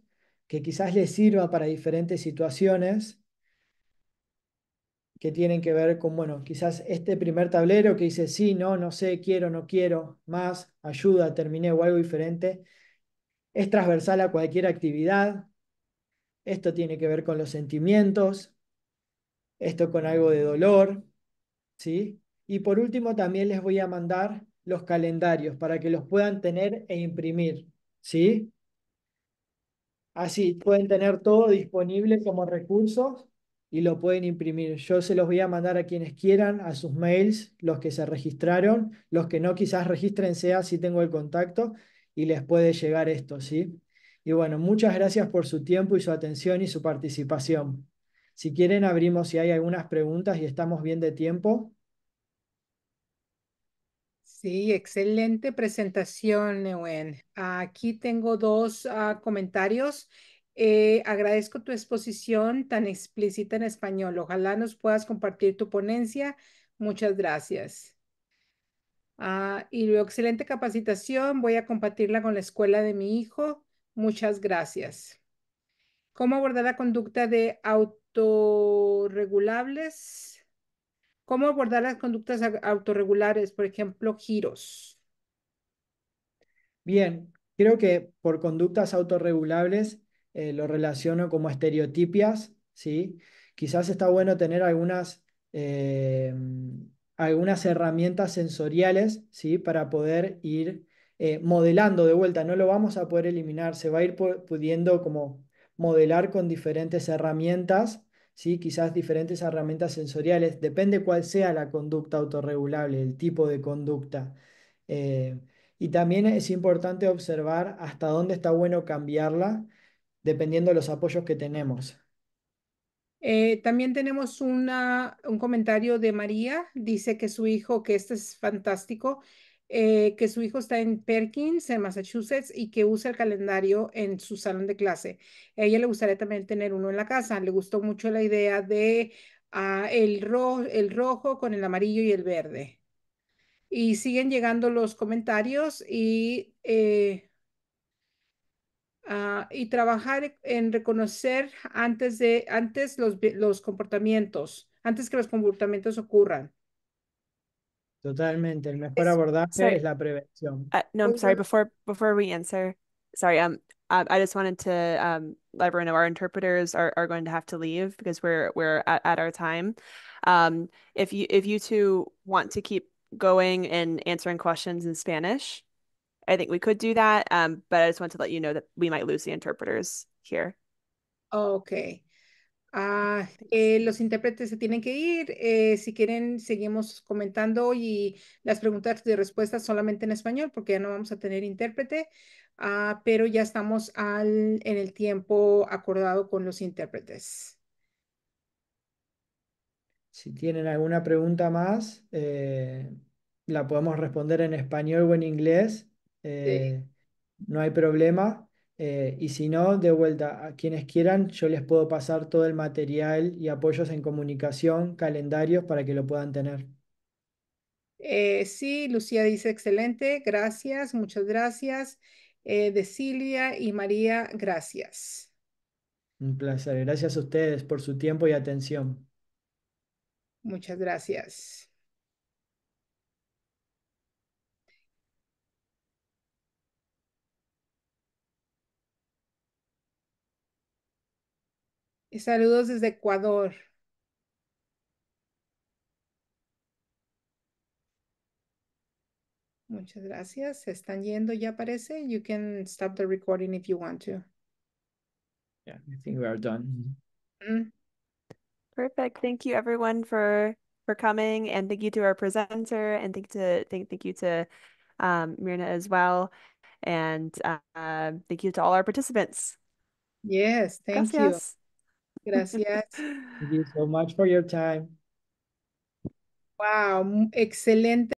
que quizás les sirva para diferentes situaciones que tienen que ver con, bueno, quizás este primer tablero que dice sí, no, no sé, quiero, no quiero, más, ayuda, terminé o algo diferente, es transversal a cualquier actividad. Esto tiene que ver con los sentimientos, esto con algo de dolor, ¿sí? Y por último también les voy a mandar los calendarios para que los puedan tener e imprimir, ¿sí? Así, pueden tener todo disponible como recursos y lo pueden imprimir. Yo se los voy a mandar a quienes quieran, a sus mails, los que se registraron, los que no quizás registren sea si tengo el contacto y les puede llegar esto, ¿sí? Y bueno, muchas gracias por su tiempo y su atención y su participación. Si quieren, abrimos si hay algunas preguntas y estamos bien de tiempo. Sí, excelente presentación, Ewen. Aquí tengo dos ah, comentarios. Eh, agradezco tu exposición tan explícita en español. Ojalá nos puedas compartir tu ponencia. Muchas gracias. Ah, y luego, excelente capacitación. Voy a compartirla con la escuela de mi hijo. Muchas gracias. ¿Cómo abordar la conducta de autorregulables? ¿Cómo abordar las conductas autorregulares, por ejemplo, giros? Bien, creo que por conductas autorregulables eh, lo relaciono como estereotipias, ¿sí? Quizás está bueno tener algunas, eh, algunas herramientas sensoriales, ¿sí? Para poder ir eh, modelando de vuelta, no lo vamos a poder eliminar, se va a ir pudiendo como modelar con diferentes herramientas quizás diferentes herramientas sensoriales, depende cuál sea la conducta autorregulable, el tipo de conducta. Eh, y también es importante observar hasta dónde está bueno cambiarla, dependiendo de los apoyos que tenemos. Eh, también tenemos un comentario de María, dice que su hijo, que este es fantástico, eh, que su hijo está en Perkins, en Massachusetts, y que usa el calendario en su salón de clase. A ella le gustaría también tener uno en la casa. Le gustó mucho la idea de ah, el, rojo con el amarillo y el verde. Y siguen llegando los comentarios y, eh, ah, y trabajar en reconocer antes, de, antes los, los comportamientos, antes que los comportamientos ocurran. Totalmente, el mejor it's, abordaje sorry. la prevención. Uh, no, I'm sorry. Before before we answer, sorry. Um, I, I just wanted to um, let everyone know our interpreters are, are going to have to leave because we're we're at, at our time. Um, if you if you two want to keep going and answering questions in Spanish, I think we could do that. Um, but I just want to let you know that we might lose the interpreters here. Okay. Ah, este, eh, los intérpretes se tienen que ir. Eh, si quieren, seguimos comentando y las preguntas y respuestas solamente en español porque ya no vamos a tener intérprete, ah, pero ya estamos en el tiempo acordado con los intérpretes. Si tienen alguna pregunta más, eh, la podemos responder en español o en inglés. No hay problema. Eh, y si no, de vuelta, a quienes quieran, yo les puedo pasar todo el material y apoyos en comunicación, calendarios para que lo puedan tener. Eh, sí, Lucía dice excelente, gracias, muchas gracias. Eh, de Silvia y María, gracias. Un placer, gracias a ustedes por su tiempo y atención. Muchas gracias. Y saludos desde Ecuador. Muchas gracias. Se están yendo ya parece. You can stop the recording if you want to. Yeah, I think we are done. Mm Perfect. Thank you everyone for for coming and thank you to our presenter and thank to thank thank you to um, Mirna as well. And uh, thank you to all our participants. Yes, thank Gracias. you. Gracias. Thank you so much for your time. Wow, excelente.